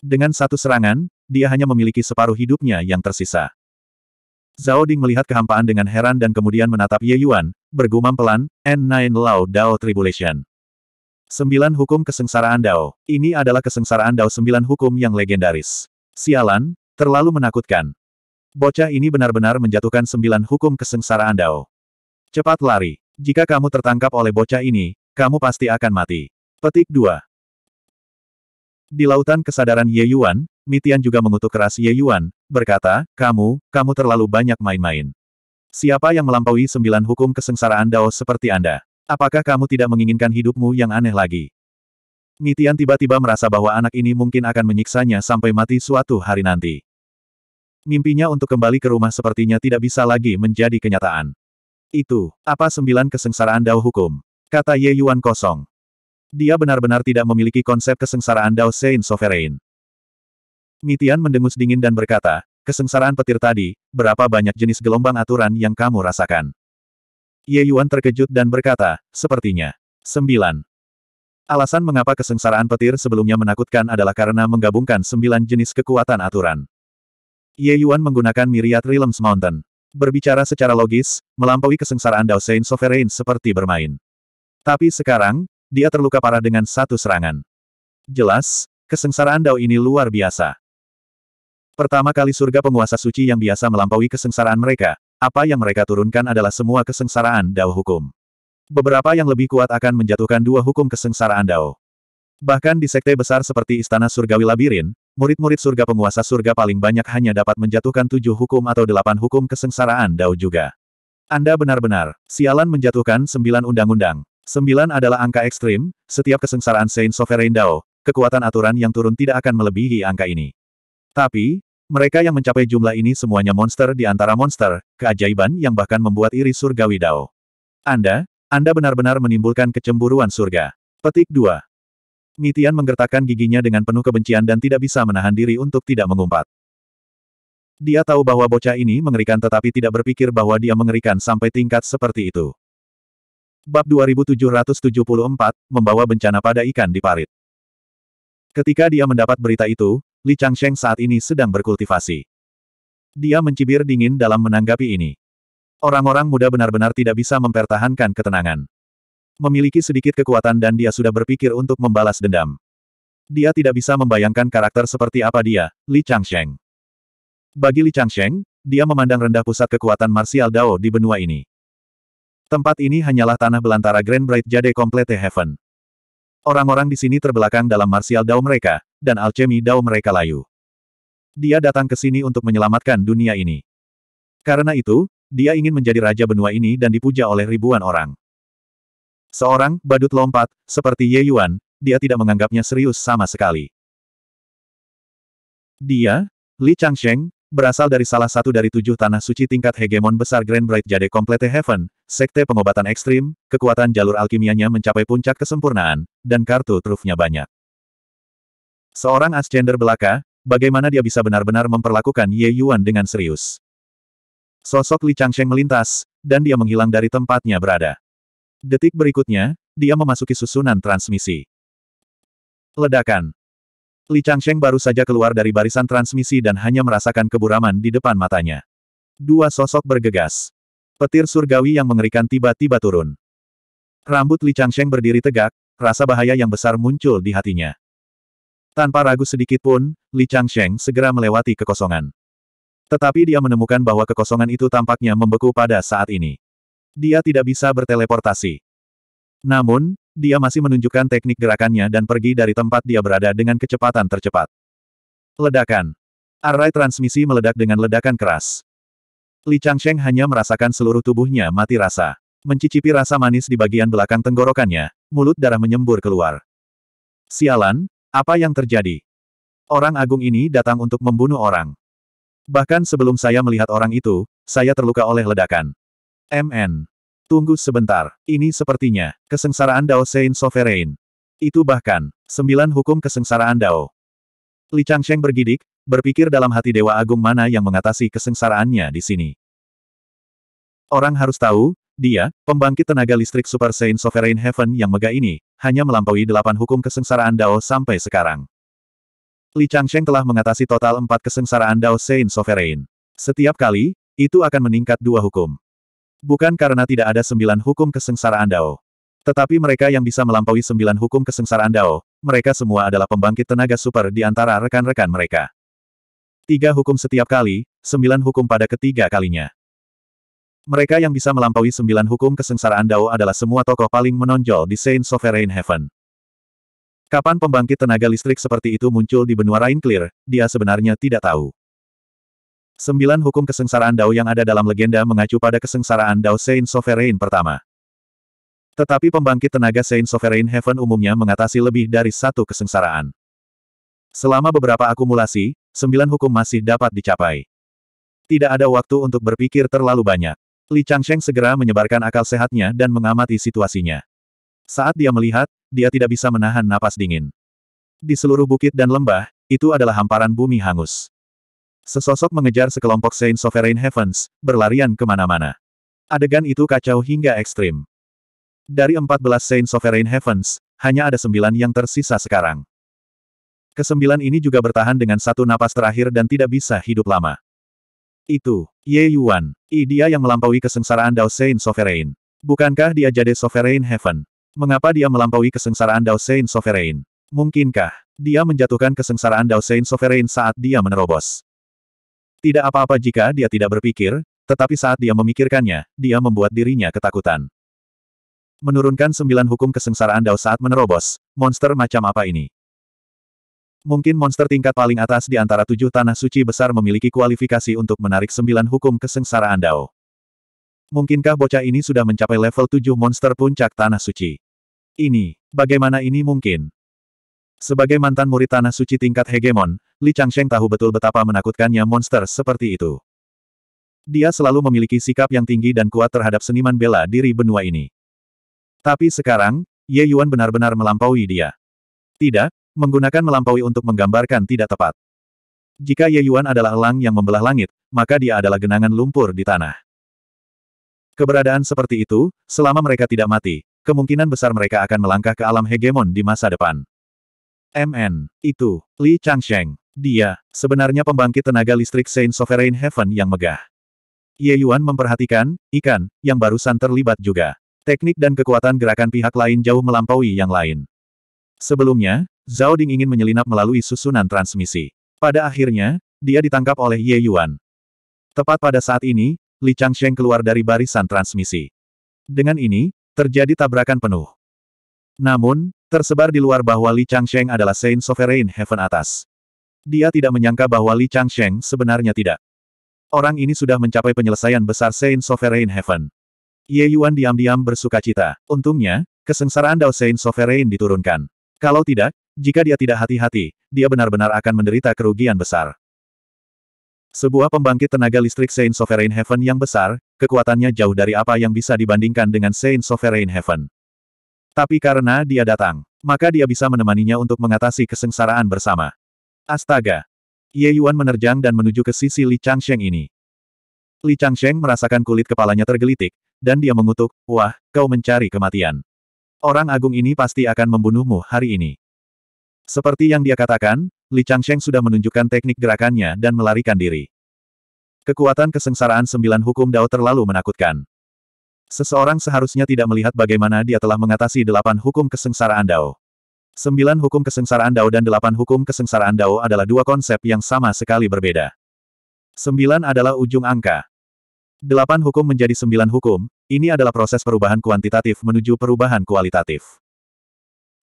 S1: Dengan satu serangan, dia hanya memiliki separuh hidupnya yang tersisa. Zhao Ding melihat kehampaan dengan heran dan kemudian menatap Ye Yuan, bergumam pelan, N9 Lao Dao Tribulation. Sembilan hukum kesengsaraan Dao. Ini adalah kesengsaraan Dao sembilan hukum yang legendaris. Sialan, terlalu menakutkan. Bocah ini benar-benar menjatuhkan sembilan hukum kesengsaraan Dao. Cepat lari. Jika kamu tertangkap oleh bocah ini, kamu pasti akan mati. Petik 2. Di lautan kesadaran Ye Yuan, Mitian juga mengutuk keras Ye Yuan, berkata, kamu, kamu terlalu banyak main-main. Siapa yang melampaui sembilan hukum kesengsaraan Dao seperti Anda? Apakah kamu tidak menginginkan hidupmu yang aneh lagi? Mitian tiba-tiba merasa bahwa anak ini mungkin akan menyiksanya sampai mati suatu hari nanti. Mimpinya untuk kembali ke rumah sepertinya tidak bisa lagi menjadi kenyataan. Itu, apa sembilan kesengsaraan Dao hukum? Kata Ye Yuan kosong. Dia benar-benar tidak memiliki konsep kesengsaraan Dao Sein Sovereign. Mitian mendengus dingin dan berkata, kesengsaraan petir tadi, berapa banyak jenis gelombang aturan yang kamu rasakan? Ye Yuan terkejut dan berkata, sepertinya. sembilan. Alasan mengapa kesengsaraan petir sebelumnya menakutkan adalah karena menggabungkan sembilan jenis kekuatan aturan. Ye Yuan menggunakan Myriad Realms Mountain. Berbicara secara logis, melampaui kesengsaraan Dao Sein Sovereign seperti bermain. Tapi sekarang, dia terluka parah dengan satu serangan. Jelas, kesengsaraan Dao ini luar biasa. Pertama kali surga penguasa suci yang biasa melampaui kesengsaraan mereka, apa yang mereka turunkan adalah semua kesengsaraan Dao hukum. Beberapa yang lebih kuat akan menjatuhkan dua hukum kesengsaraan Dao. Bahkan di sekte besar seperti Istana Surgawi Labirin, Murid-murid surga penguasa surga paling banyak hanya dapat menjatuhkan tujuh hukum atau delapan hukum kesengsaraan Dao juga. Anda benar-benar, sialan menjatuhkan sembilan undang-undang. Sembilan adalah angka ekstrim, setiap kesengsaraan Saint Sovereign Dao, kekuatan aturan yang turun tidak akan melebihi angka ini. Tapi, mereka yang mencapai jumlah ini semuanya monster di antara monster, keajaiban yang bahkan membuat iri surgawi Dao. Anda, Anda benar-benar menimbulkan kecemburuan surga. Petik 2. Mitian menggertakkan giginya dengan penuh kebencian dan tidak bisa menahan diri untuk tidak mengumpat. Dia tahu bahwa bocah ini mengerikan tetapi tidak berpikir bahwa dia mengerikan sampai tingkat seperti itu. Bab 2774, Membawa Bencana pada Ikan di Parit. Ketika dia mendapat berita itu, Li Changsheng saat ini sedang berkultivasi. Dia mencibir dingin dalam menanggapi ini. Orang-orang muda benar-benar tidak bisa mempertahankan ketenangan. Memiliki sedikit kekuatan dan dia sudah berpikir untuk membalas dendam. Dia tidak bisa membayangkan karakter seperti apa dia, Li Changsheng. Bagi Li Changsheng, dia memandang rendah pusat kekuatan martial Dao di benua ini. Tempat ini hanyalah tanah belantara Grand Bright Jade Complete Heaven. Orang-orang di sini terbelakang dalam martial Dao mereka, dan alchemy Dao mereka layu. Dia datang ke sini untuk menyelamatkan dunia ini. Karena itu, dia ingin menjadi raja benua ini dan dipuja oleh ribuan orang. Seorang badut lompat, seperti Ye Yuan, dia tidak menganggapnya serius sama sekali. Dia, Li Changsheng, berasal dari salah satu dari tujuh tanah suci tingkat hegemon besar Grand Bright Jade Complete Heaven, sekte pengobatan ekstrim, kekuatan jalur alkimianya mencapai puncak kesempurnaan, dan kartu trufnya banyak. Seorang Ascender belaka, bagaimana dia bisa benar-benar memperlakukan Ye Yuan dengan serius. Sosok Li Changsheng melintas, dan dia menghilang dari tempatnya berada. Detik berikutnya, dia memasuki susunan transmisi. Ledakan. Li Changsheng baru saja keluar dari barisan transmisi dan hanya merasakan keburaman di depan matanya. Dua sosok bergegas. Petir surgawi yang mengerikan tiba-tiba turun. Rambut Li Changsheng berdiri tegak, rasa bahaya yang besar muncul di hatinya. Tanpa ragu sedikit pun, Li Changsheng segera melewati kekosongan. Tetapi dia menemukan bahwa kekosongan itu tampaknya membeku pada saat ini dia tidak bisa berteleportasi. Namun, dia masih menunjukkan teknik gerakannya dan pergi dari tempat dia berada dengan kecepatan tercepat. Ledakan. Array transmisi meledak dengan ledakan keras. Li Changsheng hanya merasakan seluruh tubuhnya mati rasa. Mencicipi rasa manis di bagian belakang tenggorokannya, mulut darah menyembur keluar. Sialan, apa yang terjadi? Orang agung ini datang untuk membunuh orang. Bahkan sebelum saya melihat orang itu, saya terluka oleh ledakan. MN. Tunggu sebentar, ini sepertinya, kesengsaraan Dao Sein Sovereign. Itu bahkan, sembilan hukum kesengsaraan Dao. Li Changsheng bergidik, berpikir dalam hati Dewa Agung mana yang mengatasi kesengsaraannya di sini. Orang harus tahu, dia, pembangkit tenaga listrik Super Sein Sovereign Heaven yang megah ini, hanya melampaui delapan hukum kesengsaraan Dao sampai sekarang. Li Changsheng telah mengatasi total empat kesengsaraan Dao Sein Sovereign. Setiap kali, itu akan meningkat dua hukum. Bukan karena tidak ada sembilan hukum kesengsaraan Dao. Tetapi mereka yang bisa melampaui sembilan hukum kesengsaraan Dao, mereka semua adalah pembangkit tenaga super di antara rekan-rekan mereka. Tiga hukum setiap kali, sembilan hukum pada ketiga kalinya. Mereka yang bisa melampaui sembilan hukum kesengsaraan Dao adalah semua tokoh paling menonjol di Saint Sovereign Heaven. Kapan pembangkit tenaga listrik seperti itu muncul di benua Rain Clear, dia sebenarnya tidak tahu. Sembilan hukum kesengsaraan Dao yang ada dalam legenda mengacu pada kesengsaraan Dao Saint Sovereign pertama. Tetapi pembangkit tenaga Saint Sovereign Heaven umumnya mengatasi lebih dari satu kesengsaraan. Selama beberapa akumulasi, sembilan hukum masih dapat dicapai. Tidak ada waktu untuk berpikir terlalu banyak. Li Changsheng segera menyebarkan akal sehatnya dan mengamati situasinya. Saat dia melihat, dia tidak bisa menahan napas dingin. Di seluruh bukit dan lembah, itu adalah hamparan bumi hangus. Sesosok mengejar sekelompok Saint Sovereign Heavens, berlarian kemana-mana. Adegan itu kacau hingga ekstrim. Dari 14 Saint Sovereign Heavens, hanya ada sembilan yang tersisa sekarang. Kesembilan ini juga bertahan dengan satu napas terakhir dan tidak bisa hidup lama. Itu, Ye Yuan. I dia yang melampaui kesengsaraan Dao Saint Sovereign. Bukankah dia jadi Sovereign Heaven? Mengapa dia melampaui kesengsaraan Dao Saint Sovereign? Mungkinkah dia menjatuhkan kesengsaraan Dao Saint Sovereign saat dia menerobos? Tidak apa-apa jika dia tidak berpikir, tetapi saat dia memikirkannya, dia membuat dirinya ketakutan. Menurunkan sembilan hukum kesengsaraan Dao saat menerobos, monster macam apa ini? Mungkin monster tingkat paling atas di antara tujuh tanah suci besar memiliki kualifikasi untuk menarik sembilan hukum kesengsaraan Dao. Mungkinkah bocah ini sudah mencapai level tujuh monster puncak tanah suci? Ini, bagaimana ini mungkin? Sebagai mantan murid Tanah Suci tingkat hegemon, Li Changsheng tahu betul betapa menakutkannya monster seperti itu. Dia selalu memiliki sikap yang tinggi dan kuat terhadap seniman bela diri benua ini. Tapi sekarang, Ye Yuan benar-benar melampaui dia. Tidak, menggunakan melampaui untuk menggambarkan tidak tepat. Jika Ye Yuan adalah elang yang membelah langit, maka dia adalah genangan lumpur di tanah. Keberadaan seperti itu, selama mereka tidak mati, kemungkinan besar mereka akan melangkah ke alam hegemon di masa depan. MN. Itu, Li Changsheng. Dia, sebenarnya pembangkit tenaga listrik Saint Sovereign Heaven yang megah. Ye Yuan memperhatikan, ikan, yang barusan terlibat juga. Teknik dan kekuatan gerakan pihak lain jauh melampaui yang lain. Sebelumnya, Zhao Ding ingin menyelinap melalui susunan transmisi. Pada akhirnya, dia ditangkap oleh Ye Yuan. Tepat pada saat ini, Li Changsheng keluar dari barisan transmisi. Dengan ini, terjadi tabrakan penuh. Namun, Tersebar di luar bahwa Li Changsheng adalah Saint Sovereign Heaven atas. Dia tidak menyangka bahwa Li Changsheng sebenarnya tidak. Orang ini sudah mencapai penyelesaian besar Saint Sovereign Heaven. Ye Yuan diam-diam bersuka cita. Untungnya, kesengsaraan Dao Saint Sovereign diturunkan. Kalau tidak, jika dia tidak hati-hati, dia benar-benar akan menderita kerugian besar. Sebuah pembangkit tenaga listrik Saint Sovereign Heaven yang besar, kekuatannya jauh dari apa yang bisa dibandingkan dengan Saint Sovereign Heaven. Tapi karena dia datang, maka dia bisa menemaninya untuk mengatasi kesengsaraan bersama. Astaga! Ye Yuan menerjang dan menuju ke sisi Li Changsheng ini. Li Changsheng merasakan kulit kepalanya tergelitik, dan dia mengutuk, Wah, kau mencari kematian. Orang agung ini pasti akan membunuhmu hari ini. Seperti yang dia katakan, Li Changsheng sudah menunjukkan teknik gerakannya dan melarikan diri. Kekuatan kesengsaraan sembilan hukum Dao terlalu menakutkan. Seseorang seharusnya tidak melihat bagaimana dia telah mengatasi delapan hukum kesengsaraan Dao. Sembilan hukum kesengsaraan Dao dan delapan hukum kesengsaraan Dao adalah dua konsep yang sama sekali berbeda. Sembilan adalah ujung angka. Delapan hukum menjadi sembilan hukum, ini adalah proses perubahan kuantitatif menuju perubahan kualitatif.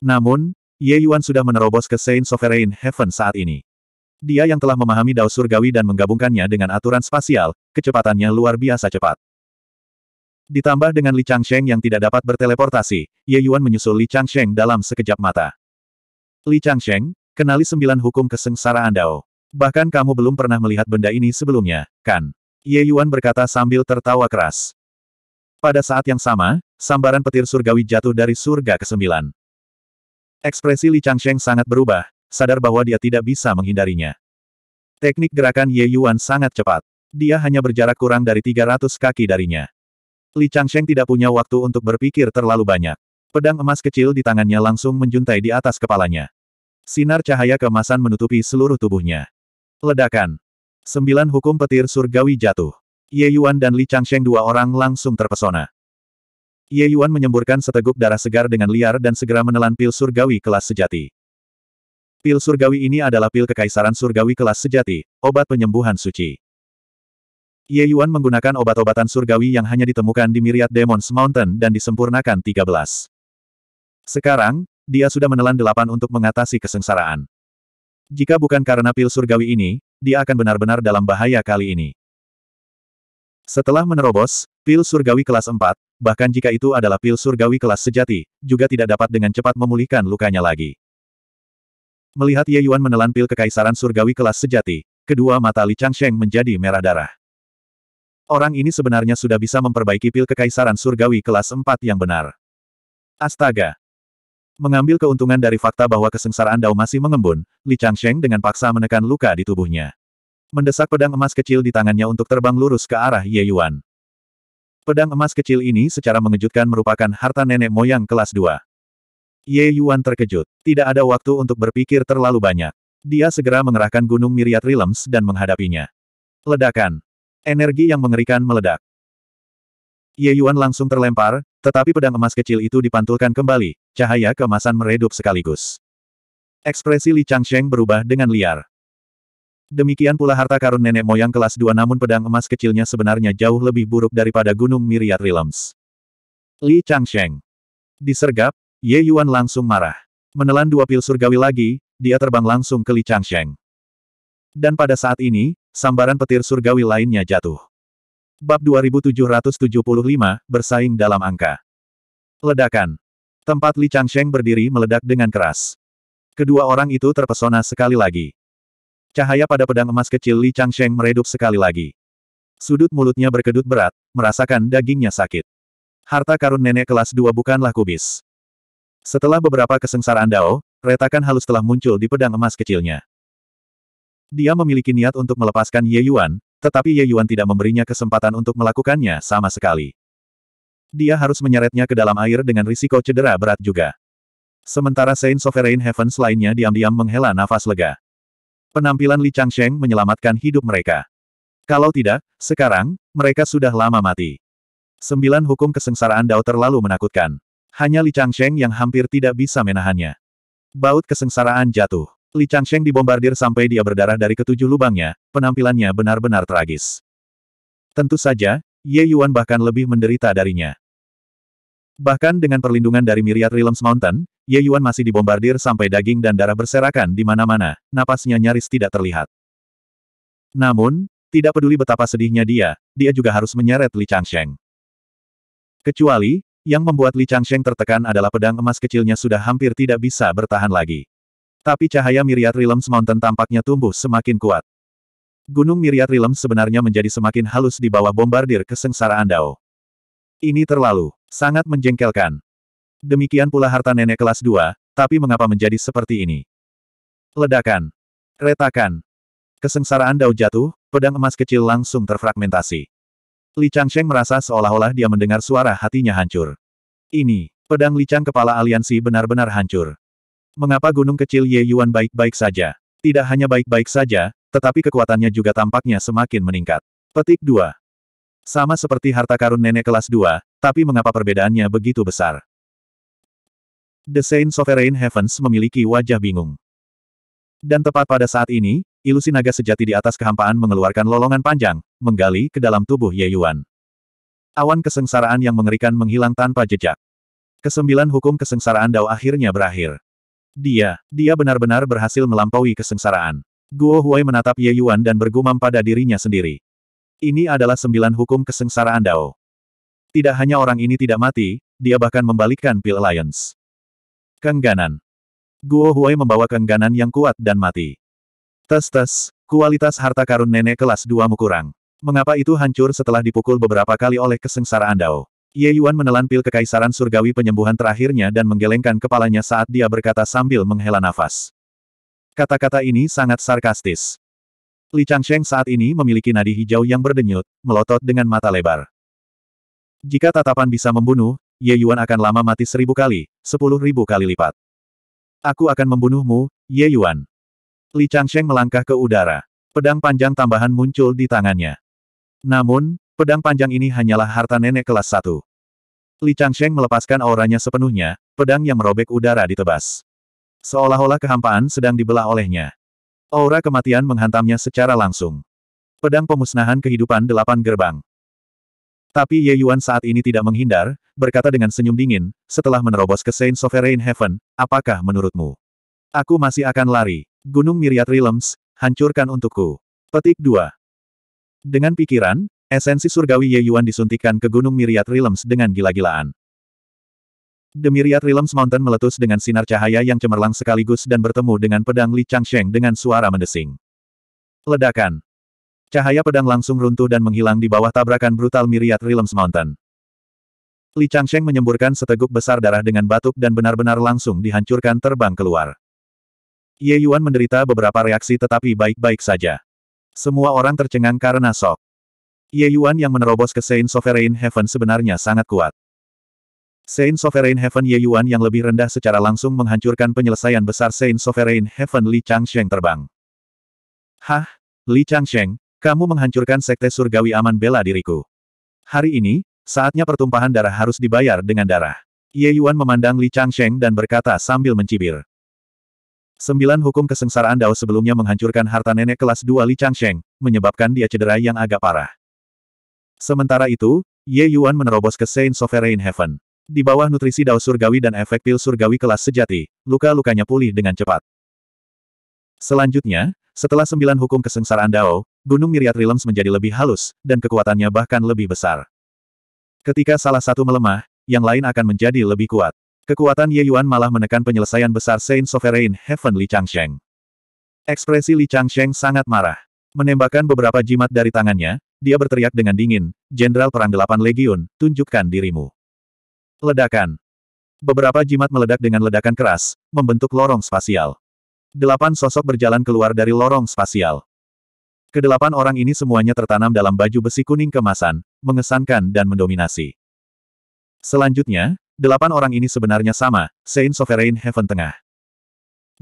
S1: Namun, Ye Yuan sudah menerobos ke Saint Sovereign Heaven saat ini. Dia yang telah memahami Dao Surgawi dan menggabungkannya dengan aturan spasial, kecepatannya luar biasa cepat. Ditambah dengan Li Changsheng yang tidak dapat berteleportasi, Ye Yuan menyusul Li Changsheng dalam sekejap mata. Li Changsheng, kenali sembilan hukum kesengsaraan Dao. Bahkan kamu belum pernah melihat benda ini sebelumnya, kan? Ye Yuan berkata sambil tertawa keras. Pada saat yang sama, sambaran petir surgawi jatuh dari surga ke-9. Ekspresi Li Changsheng sangat berubah, sadar bahwa dia tidak bisa menghindarinya. Teknik gerakan Ye Yuan sangat cepat. Dia hanya berjarak kurang dari 300 kaki darinya. Li Changsheng tidak punya waktu untuk berpikir terlalu banyak. Pedang emas kecil di tangannya langsung menjuntai di atas kepalanya. Sinar cahaya kemasan menutupi seluruh tubuhnya. Ledakan. Sembilan hukum petir surgawi jatuh. Ye Yuan dan Li Changsheng dua orang langsung terpesona. Ye Yuan menyemburkan seteguk darah segar dengan liar dan segera menelan pil surgawi kelas sejati. Pil surgawi ini adalah pil kekaisaran surgawi kelas sejati, obat penyembuhan suci. Ye Yuan menggunakan obat-obatan surgawi yang hanya ditemukan di Myriad Demons Mountain dan disempurnakan 13. Sekarang, dia sudah menelan delapan untuk mengatasi kesengsaraan. Jika bukan karena pil surgawi ini, dia akan benar-benar dalam bahaya kali ini. Setelah menerobos, pil surgawi kelas 4, bahkan jika itu adalah pil surgawi kelas sejati, juga tidak dapat dengan cepat memulihkan lukanya lagi. Melihat Ye Yuan menelan pil kekaisaran surgawi kelas sejati, kedua mata Li Changsheng menjadi merah darah. Orang ini sebenarnya sudah bisa memperbaiki pil kekaisaran surgawi kelas 4 yang benar. Astaga! Mengambil keuntungan dari fakta bahwa kesengsaraan Dao masih mengembun, Li Changsheng dengan paksa menekan luka di tubuhnya. Mendesak pedang emas kecil di tangannya untuk terbang lurus ke arah Ye Yuan. Pedang emas kecil ini secara mengejutkan merupakan harta nenek moyang kelas 2. Ye Yuan terkejut. Tidak ada waktu untuk berpikir terlalu banyak. Dia segera mengerahkan gunung miriat rilems dan menghadapinya. Ledakan. Energi yang mengerikan meledak. Ye Yuan langsung terlempar, tetapi pedang emas kecil itu dipantulkan kembali, cahaya kemasan meredup sekaligus. Ekspresi Li Changsheng berubah dengan liar. Demikian pula harta karun nenek moyang kelas 2 namun pedang emas kecilnya sebenarnya jauh lebih buruk daripada gunung Myriad Realms. Li Changsheng. Disergap, Ye Yuan langsung marah. Menelan dua pil surgawi lagi, dia terbang langsung ke Li Changsheng. Dan pada saat ini, sambaran petir surgawi lainnya jatuh. Bab 2775, bersaing dalam angka. Ledakan. Tempat Li Changsheng berdiri meledak dengan keras. Kedua orang itu terpesona sekali lagi. Cahaya pada pedang emas kecil Li Changsheng meredup sekali lagi. Sudut mulutnya berkedut berat, merasakan dagingnya sakit. Harta karun nenek kelas 2 bukanlah kubis. Setelah beberapa kesengsaraan Dao, retakan halus telah muncul di pedang emas kecilnya. Dia memiliki niat untuk melepaskan Ye Yuan, tetapi Ye Yuan tidak memberinya kesempatan untuk melakukannya sama sekali. Dia harus menyeretnya ke dalam air dengan risiko cedera berat juga. Sementara Saint Sovereign Heaven lainnya diam-diam menghela nafas lega. Penampilan Li Changsheng menyelamatkan hidup mereka. Kalau tidak, sekarang, mereka sudah lama mati. Sembilan hukum kesengsaraan Dao terlalu menakutkan. Hanya Li Changsheng yang hampir tidak bisa menahannya. Baut kesengsaraan jatuh. Li Changsheng dibombardir sampai dia berdarah dari ketujuh lubangnya, penampilannya benar-benar tragis. Tentu saja, Ye Yuan bahkan lebih menderita darinya. Bahkan dengan perlindungan dari Myriad Realms Mountain, Ye Yuan masih dibombardir sampai daging dan darah berserakan di mana-mana, napasnya nyaris tidak terlihat. Namun, tidak peduli betapa sedihnya dia, dia juga harus menyeret Li Changsheng. Kecuali, yang membuat Li Changsheng tertekan adalah pedang emas kecilnya sudah hampir tidak bisa bertahan lagi. Tapi cahaya Myriad Realms Mountain tampaknya tumbuh semakin kuat. Gunung Myriad Realms sebenarnya menjadi semakin halus di bawah bombardir kesengsaraan Dao. Ini terlalu, sangat menjengkelkan. Demikian pula harta nenek kelas 2, tapi mengapa menjadi seperti ini? Ledakan. Retakan. Kesengsaraan Dao jatuh, pedang emas kecil langsung terfragmentasi. Li Changsheng merasa seolah-olah dia mendengar suara hatinya hancur. Ini, pedang Li Chang kepala aliansi benar-benar hancur. Mengapa gunung kecil Ye Yuan baik-baik saja? Tidak hanya baik-baik saja, tetapi kekuatannya juga tampaknya semakin meningkat. Petik 2. Sama seperti harta karun nenek kelas 2, tapi mengapa perbedaannya begitu besar? The Saint Sovereign Heavens memiliki wajah bingung. Dan tepat pada saat ini, ilusi naga sejati di atas kehampaan mengeluarkan lolongan panjang, menggali ke dalam tubuh Ye Yuan. Awan kesengsaraan yang mengerikan menghilang tanpa jejak. Kesembilan hukum kesengsaraan Dao akhirnya berakhir. Dia, dia benar-benar berhasil melampaui kesengsaraan. Guo Huai menatap Ye Yuan dan bergumam pada dirinya sendiri. Ini adalah sembilan hukum kesengsaraan Dao. Tidak hanya orang ini tidak mati, dia bahkan membalikkan Pil Alliance. Kengganan. Guo Huai membawa kengganan yang kuat dan mati. Tes-tes, kualitas harta karun nenek kelas 2 mu Mengapa itu hancur setelah dipukul beberapa kali oleh kesengsaraan Dao? Ye Yuan menelan pil kekaisaran surgawi penyembuhan terakhirnya dan menggelengkan kepalanya saat dia berkata sambil menghela nafas. Kata-kata ini sangat sarkastis. Li Changsheng saat ini memiliki nadi hijau yang berdenyut, melotot dengan mata lebar. Jika tatapan bisa membunuh, Ye Yuan akan lama mati seribu kali, sepuluh ribu kali lipat. Aku akan membunuhmu, Ye Yuan. Li Changsheng melangkah ke udara. Pedang panjang tambahan muncul di tangannya. Namun, Pedang panjang ini hanyalah harta nenek kelas satu. Li Changsheng melepaskan auranya sepenuhnya, pedang yang merobek udara ditebas. Seolah-olah kehampaan sedang dibelah olehnya. Aura kematian menghantamnya secara langsung. Pedang pemusnahan kehidupan delapan gerbang. Tapi Ye Yuan saat ini tidak menghindar, berkata dengan senyum dingin, setelah menerobos ke Saint Sovereign Heaven, apakah menurutmu? Aku masih akan lari. Gunung Myriad Realms, hancurkan untukku. Petik 2. Dengan pikiran, Esensi surgawi Ye Yuan disuntikan ke Gunung Myriad Realms dengan gila-gilaan. The Myriad Realms Mountain meletus dengan sinar cahaya yang cemerlang sekaligus dan bertemu dengan pedang Li Changsheng dengan suara mendesing. Ledakan. Cahaya pedang langsung runtuh dan menghilang di bawah tabrakan brutal Myriad Realms Mountain. Li Changsheng menyemburkan seteguk besar darah dengan batuk dan benar-benar langsung dihancurkan terbang keluar. Ye Yuan menderita beberapa reaksi tetapi baik-baik saja. Semua orang tercengang karena sok. Ye Yuan yang menerobos ke Saint Sovereign Heaven sebenarnya sangat kuat. Saint Sovereign Heaven Ye Yuan yang lebih rendah secara langsung menghancurkan penyelesaian besar Saint Sovereign Heaven Li Changsheng terbang. Hah? Li Changsheng, kamu menghancurkan sekte surgawi aman bela diriku. Hari ini, saatnya pertumpahan darah harus dibayar dengan darah. Ye Yuan memandang Li Changsheng dan berkata sambil mencibir. Sembilan hukum kesengsaraan Dao sebelumnya menghancurkan harta nenek kelas dua Li Changsheng, menyebabkan dia cedera yang agak parah. Sementara itu, Ye Yuan menerobos ke Saint Sovereign Heaven. Di bawah nutrisi Dao surgawi dan efek pil surgawi kelas sejati, luka-lukanya pulih dengan cepat. Selanjutnya, setelah sembilan hukum kesengsaraan Dao, Gunung Miriat Realms menjadi lebih halus, dan kekuatannya bahkan lebih besar. Ketika salah satu melemah, yang lain akan menjadi lebih kuat. Kekuatan Ye Yuan malah menekan penyelesaian besar Saint Sovereign Heaven Li Changsheng. Ekspresi Li Changsheng sangat marah. Menembakkan beberapa jimat dari tangannya, dia berteriak dengan dingin, Jenderal Perang Delapan Legiun, tunjukkan dirimu. Ledakan. Beberapa jimat meledak dengan ledakan keras, membentuk lorong spasial. Delapan sosok berjalan keluar dari lorong spasial. Kedelapan orang ini semuanya tertanam dalam baju besi kuning kemasan, mengesankan dan mendominasi. Selanjutnya, delapan orang ini sebenarnya sama, Saint Sovereign Heaven Tengah.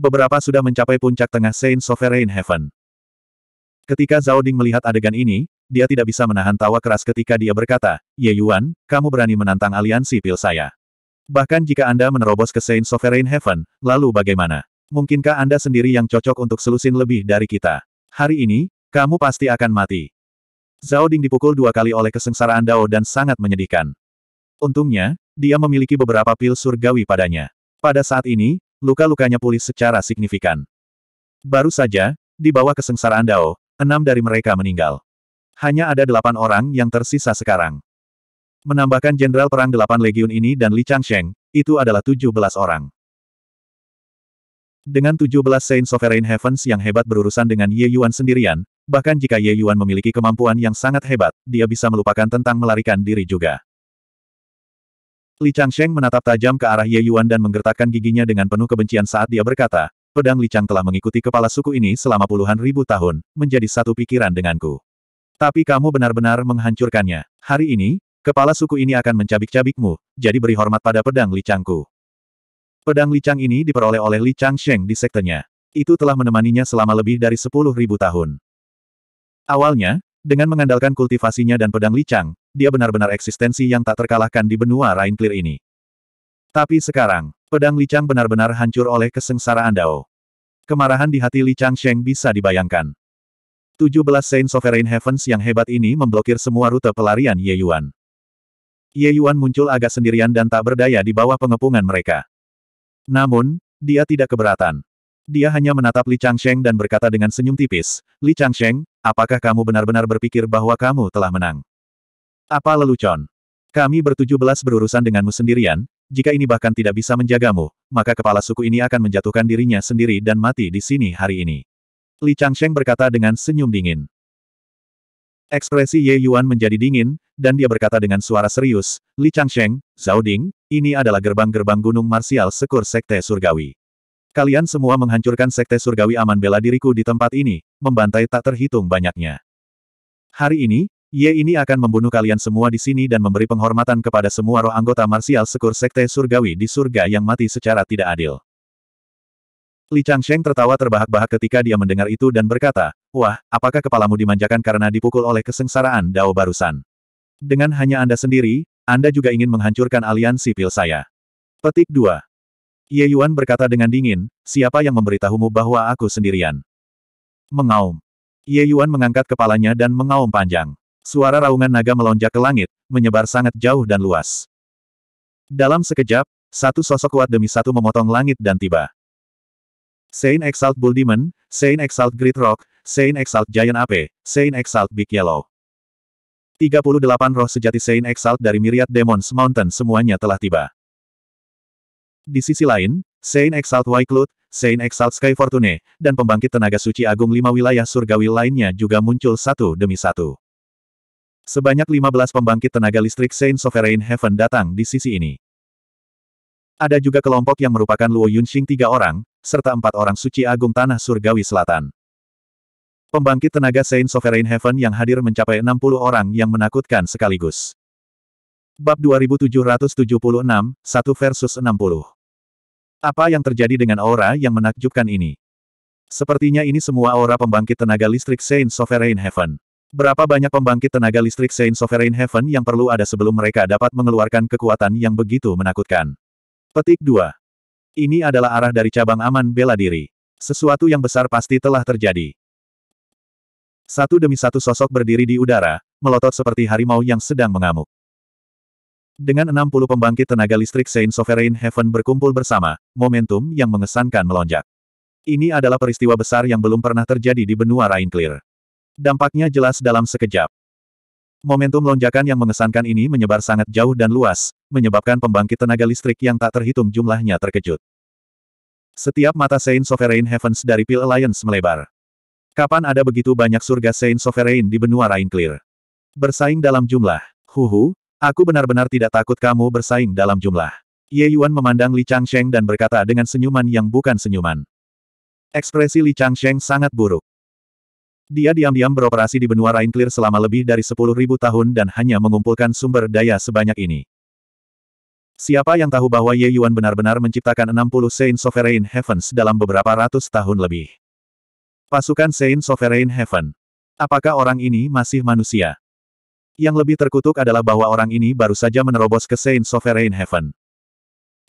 S1: Beberapa sudah mencapai puncak tengah Saint Sovereign Heaven. Ketika Zhao Ding melihat adegan ini, dia tidak bisa menahan tawa keras ketika dia berkata, Ye Yuan, kamu berani menantang aliansi pil saya. Bahkan jika Anda menerobos ke Saint Sovereign Heaven, lalu bagaimana? Mungkinkah Anda sendiri yang cocok untuk selusin lebih dari kita? Hari ini, kamu pasti akan mati. Zhao Ding dipukul dua kali oleh kesengsaraan Dao dan sangat menyedihkan. Untungnya, dia memiliki beberapa pil surgawi padanya. Pada saat ini, luka-lukanya pulih secara signifikan. Baru saja, di bawah kesengsaraan Dao, enam dari mereka meninggal. Hanya ada delapan orang yang tersisa sekarang. Menambahkan Jenderal Perang Delapan Legiun ini dan Li Changsheng, itu adalah tujuh belas orang. Dengan tujuh belas Saint Sovereign Heavens yang hebat berurusan dengan Ye Yuan sendirian, bahkan jika Ye Yuan memiliki kemampuan yang sangat hebat, dia bisa melupakan tentang melarikan diri juga. Li Changsheng menatap tajam ke arah Ye Yuan dan menggertakkan giginya dengan penuh kebencian saat dia berkata, pedang Li Chang telah mengikuti kepala suku ini selama puluhan ribu tahun, menjadi satu pikiran denganku. Tapi kamu benar-benar menghancurkannya. Hari ini, kepala suku ini akan mencabik-cabikmu, jadi beri hormat pada pedang licangku. Pedang licang ini diperoleh oleh Li Chang Sheng di sektenya. Itu telah menemaninya selama lebih dari 10.000 tahun. Awalnya, dengan mengandalkan kultivasinya dan pedang licang, dia benar-benar eksistensi yang tak terkalahkan di benua Rainclear ini. Tapi sekarang, pedang licang benar-benar hancur oleh kesengsaraan Dao. Kemarahan di hati Li Changsheng bisa dibayangkan. 17 Saint Sovereign Heavens yang hebat ini memblokir semua rute pelarian Ye Yuan. Ye Yuan muncul agak sendirian dan tak berdaya di bawah pengepungan mereka. Namun, dia tidak keberatan. Dia hanya menatap Li Changsheng dan berkata dengan senyum tipis, Li Changsheng, apakah kamu benar-benar berpikir bahwa kamu telah menang? Apa lelucon? Kami bertujuh belas berurusan denganmu sendirian, jika ini bahkan tidak bisa menjagamu, maka kepala suku ini akan menjatuhkan dirinya sendiri dan mati di sini hari ini. Li Changsheng berkata dengan senyum dingin. Ekspresi Ye Yuan menjadi dingin, dan dia berkata dengan suara serius, Li Changsheng, Zhao Ding, ini adalah gerbang-gerbang gunung marsial sekur Sekte Surgawi. Kalian semua menghancurkan Sekte Surgawi aman bela diriku di tempat ini, membantai tak terhitung banyaknya. Hari ini, Ye ini akan membunuh kalian semua di sini dan memberi penghormatan kepada semua roh anggota marsial sekur Sekte Surgawi di surga yang mati secara tidak adil. Li Changsheng tertawa terbahak-bahak ketika dia mendengar itu dan berkata, Wah, apakah kepalamu dimanjakan karena dipukul oleh kesengsaraan Dao barusan? Dengan hanya Anda sendiri, Anda juga ingin menghancurkan aliansi sipil saya. Petik 2. Ye Yuan berkata dengan dingin, siapa yang memberitahumu bahwa aku sendirian? Mengaum. Ye Yuan mengangkat kepalanya dan mengaum panjang. Suara raungan naga melonjak ke langit, menyebar sangat jauh dan luas. Dalam sekejap, satu sosok kuat demi satu memotong langit dan tiba. Saint Exalt Bull Demon, Saint Exalt Great Rock, Saint Exalt Giant AP, Saint Exalt Big Yellow. 38 roh sejati Saint Exalt dari Myriad Demons Mountain semuanya telah tiba. Di sisi lain, Saint Exalt White Cloud, Saint Exalt Sky Fortune, dan pembangkit tenaga suci agung lima wilayah surgawi lainnya juga muncul satu demi satu. Sebanyak 15 pembangkit tenaga listrik Saint Sovereign Heaven datang di sisi ini. Ada juga kelompok yang merupakan Luo Yunxing tiga orang, serta empat orang suci agung Tanah Surgawi Selatan. Pembangkit tenaga Saint Sovereign Heaven yang hadir mencapai 60 orang yang menakutkan sekaligus. Bab 2776, 1 versus 60. Apa yang terjadi dengan aura yang menakjubkan ini? Sepertinya ini semua aura pembangkit tenaga listrik Saint Sovereign Heaven. Berapa banyak pembangkit tenaga listrik Saint Sovereign Heaven yang perlu ada sebelum mereka dapat mengeluarkan kekuatan yang begitu menakutkan? Petik 2. Ini adalah arah dari cabang aman bela diri. Sesuatu yang besar pasti telah terjadi. Satu demi satu sosok berdiri di udara, melotot seperti harimau yang sedang mengamuk. Dengan 60 pembangkit tenaga listrik Saint Sovereign Heaven berkumpul bersama, momentum yang mengesankan melonjak. Ini adalah peristiwa besar yang belum pernah terjadi di benua Clear. Dampaknya jelas dalam sekejap. Momentum lonjakan yang mengesankan ini menyebar sangat jauh dan luas, menyebabkan pembangkit tenaga listrik yang tak terhitung jumlahnya terkejut. Setiap mata Saint Sovereign Heavens dari Pill Alliance melebar. Kapan ada begitu banyak surga Saint Sovereign di benua Rainclear? Bersaing dalam jumlah. Huhu, aku benar-benar tidak takut kamu bersaing dalam jumlah. Ye Yuan memandang Li Changsheng dan berkata dengan senyuman yang bukan senyuman. Ekspresi Li Changsheng sangat buruk. Dia diam-diam beroperasi di benua Rainclear selama lebih dari 10.000 tahun dan hanya mengumpulkan sumber daya sebanyak ini. Siapa yang tahu bahwa Ye Yuan benar-benar menciptakan 60 Saint Sovereign Heavens dalam beberapa ratus tahun lebih? Pasukan Saint Sovereign Heaven. Apakah orang ini masih manusia? Yang lebih terkutuk adalah bahwa orang ini baru saja menerobos ke Saint Sovereign Heaven.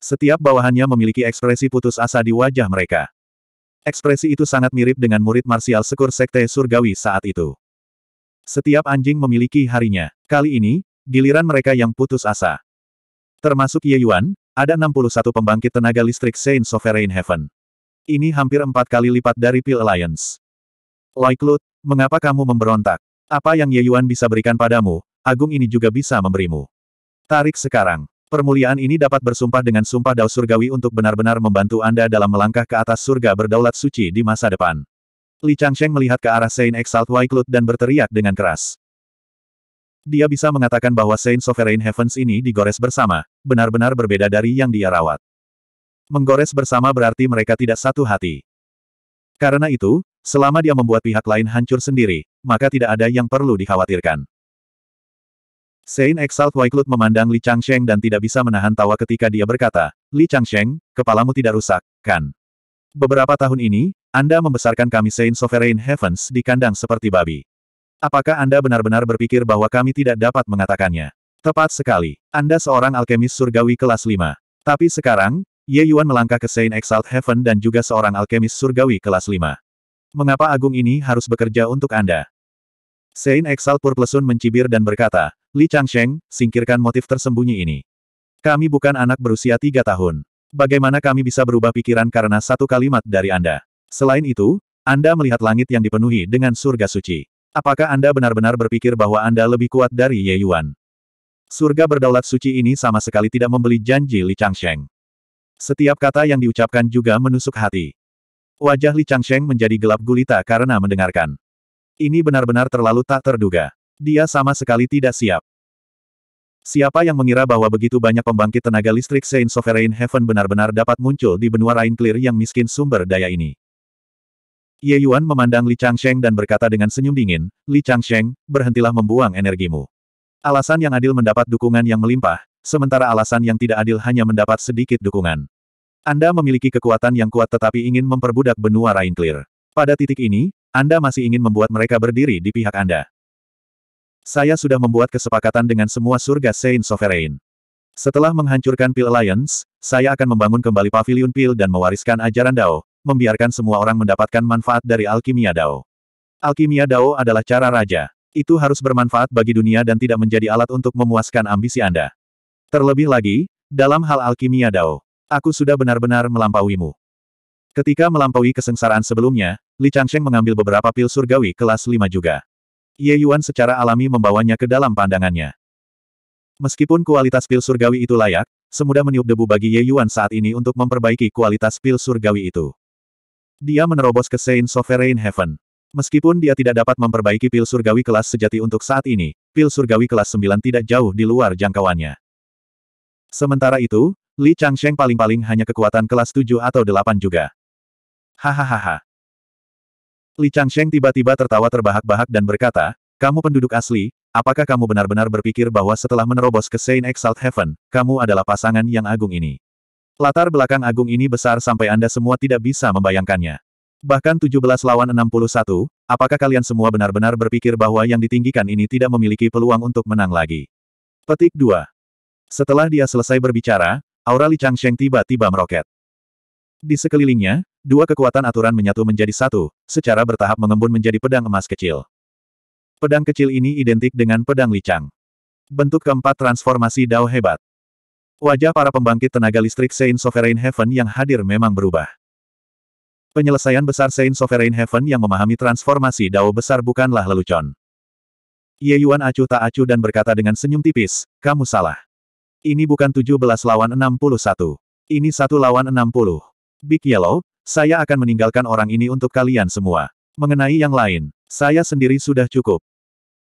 S1: Setiap bawahannya memiliki ekspresi putus asa di wajah mereka. Ekspresi itu sangat mirip dengan murid marsial sekur Sekte Surgawi saat itu. Setiap anjing memiliki harinya. Kali ini, giliran mereka yang putus asa. Termasuk Ye Yuan, ada 61 pembangkit tenaga listrik Saint Sovereign Heaven. Ini hampir empat kali lipat dari Pill Alliance. Klut, mengapa kamu memberontak? Apa yang Ye Yuan bisa berikan padamu, Agung ini juga bisa memberimu. Tarik sekarang. Permuliaan ini dapat bersumpah dengan sumpah dao surgawi untuk benar-benar membantu Anda dalam melangkah ke atas surga berdaulat suci di masa depan. Li Changsheng melihat ke arah Saint Exalt Waiklut dan berteriak dengan keras. Dia bisa mengatakan bahwa Saint Sovereign Heavens ini digores bersama, benar-benar berbeda dari yang dia rawat. Menggores bersama berarti mereka tidak satu hati. Karena itu, selama dia membuat pihak lain hancur sendiri, maka tidak ada yang perlu dikhawatirkan. Sein Exalt Waiklut memandang Li Changsheng dan tidak bisa menahan tawa ketika dia berkata, Li Changsheng, kepalamu tidak rusak, kan? Beberapa tahun ini, Anda membesarkan kami Sein Sovereign Heavens di kandang seperti babi. Apakah Anda benar-benar berpikir bahwa kami tidak dapat mengatakannya? Tepat sekali. Anda seorang alkemis surgawi kelas 5. Tapi sekarang, Ye Yuan melangkah ke Sein Exalt Heaven dan juga seorang alkemis surgawi kelas 5. Mengapa agung ini harus bekerja untuk Anda? Sein Exalt Purplesun mencibir dan berkata, Li Changsheng, singkirkan motif tersembunyi ini. Kami bukan anak berusia tiga tahun. Bagaimana kami bisa berubah pikiran karena satu kalimat dari Anda? Selain itu, Anda melihat langit yang dipenuhi dengan surga suci. Apakah Anda benar-benar berpikir bahwa Anda lebih kuat dari Ye Yuan? Surga berdaulat suci ini sama sekali tidak membeli janji Li Changsheng. Setiap kata yang diucapkan juga menusuk hati. Wajah Li Changsheng menjadi gelap gulita karena mendengarkan. Ini benar-benar terlalu tak terduga. Dia sama sekali tidak siap. Siapa yang mengira bahwa begitu banyak pembangkit tenaga listrik Saint Sovereign Heaven benar-benar dapat muncul di benua Rain Clear yang miskin sumber daya ini? Ye Yuan memandang Li Changsheng dan berkata dengan senyum dingin, Li Changsheng, berhentilah membuang energimu. Alasan yang adil mendapat dukungan yang melimpah, sementara alasan yang tidak adil hanya mendapat sedikit dukungan. Anda memiliki kekuatan yang kuat tetapi ingin memperbudak benua Rain Clear. Pada titik ini, Anda masih ingin membuat mereka berdiri di pihak Anda. Saya sudah membuat kesepakatan dengan semua surga Saint Sovereign. Setelah menghancurkan Peel Alliance, saya akan membangun kembali Pavilion Peel dan mewariskan ajaran Dao, membiarkan semua orang mendapatkan manfaat dari alkimia Dao. Alkimia Dao adalah cara raja. Itu harus bermanfaat bagi dunia dan tidak menjadi alat untuk memuaskan ambisi Anda. Terlebih lagi, dalam hal alkimia Dao, aku sudah benar-benar melampauimu. Ketika melampaui kesengsaraan sebelumnya, Li Changsheng mengambil beberapa pil surgawi kelas 5 juga. Ye Yuan secara alami membawanya ke dalam pandangannya. Meskipun kualitas pil surgawi itu layak, semudah meniup debu bagi Ye Yuan saat ini untuk memperbaiki kualitas pil surgawi itu. Dia menerobos ke Saint Sovereign Heaven. Meskipun dia tidak dapat memperbaiki pil surgawi kelas sejati untuk saat ini, pil surgawi kelas 9 tidak jauh di luar jangkauannya. Sementara itu, Li Changsheng paling-paling hanya kekuatan kelas 7 atau 8 juga. Hahaha. Li Changsheng tiba-tiba tertawa terbahak-bahak dan berkata, kamu penduduk asli, apakah kamu benar-benar berpikir bahwa setelah menerobos ke Saint Exalt Heaven, kamu adalah pasangan yang agung ini? Latar belakang agung ini besar sampai Anda semua tidak bisa membayangkannya. Bahkan 17 lawan 61, apakah kalian semua benar-benar berpikir bahwa yang ditinggikan ini tidak memiliki peluang untuk menang lagi? Petik 2. Setelah dia selesai berbicara, aura Li Changsheng tiba-tiba meroket. Di sekelilingnya, dua kekuatan aturan menyatu menjadi satu, secara bertahap mengembun menjadi pedang emas kecil. Pedang kecil ini identik dengan pedang licang. Bentuk keempat transformasi Dao hebat. Wajah para pembangkit tenaga listrik Saint Sovereign Heaven yang hadir memang berubah. Penyelesaian besar Saint Sovereign Heaven yang memahami transformasi Dao besar bukanlah lelucon. Ye Yuan acuh tak acuh dan berkata dengan senyum tipis, kamu salah. Ini bukan 17 lawan 61. Ini satu lawan 60. Big Yellow, saya akan meninggalkan orang ini untuk kalian semua. Mengenai yang lain, saya sendiri sudah cukup.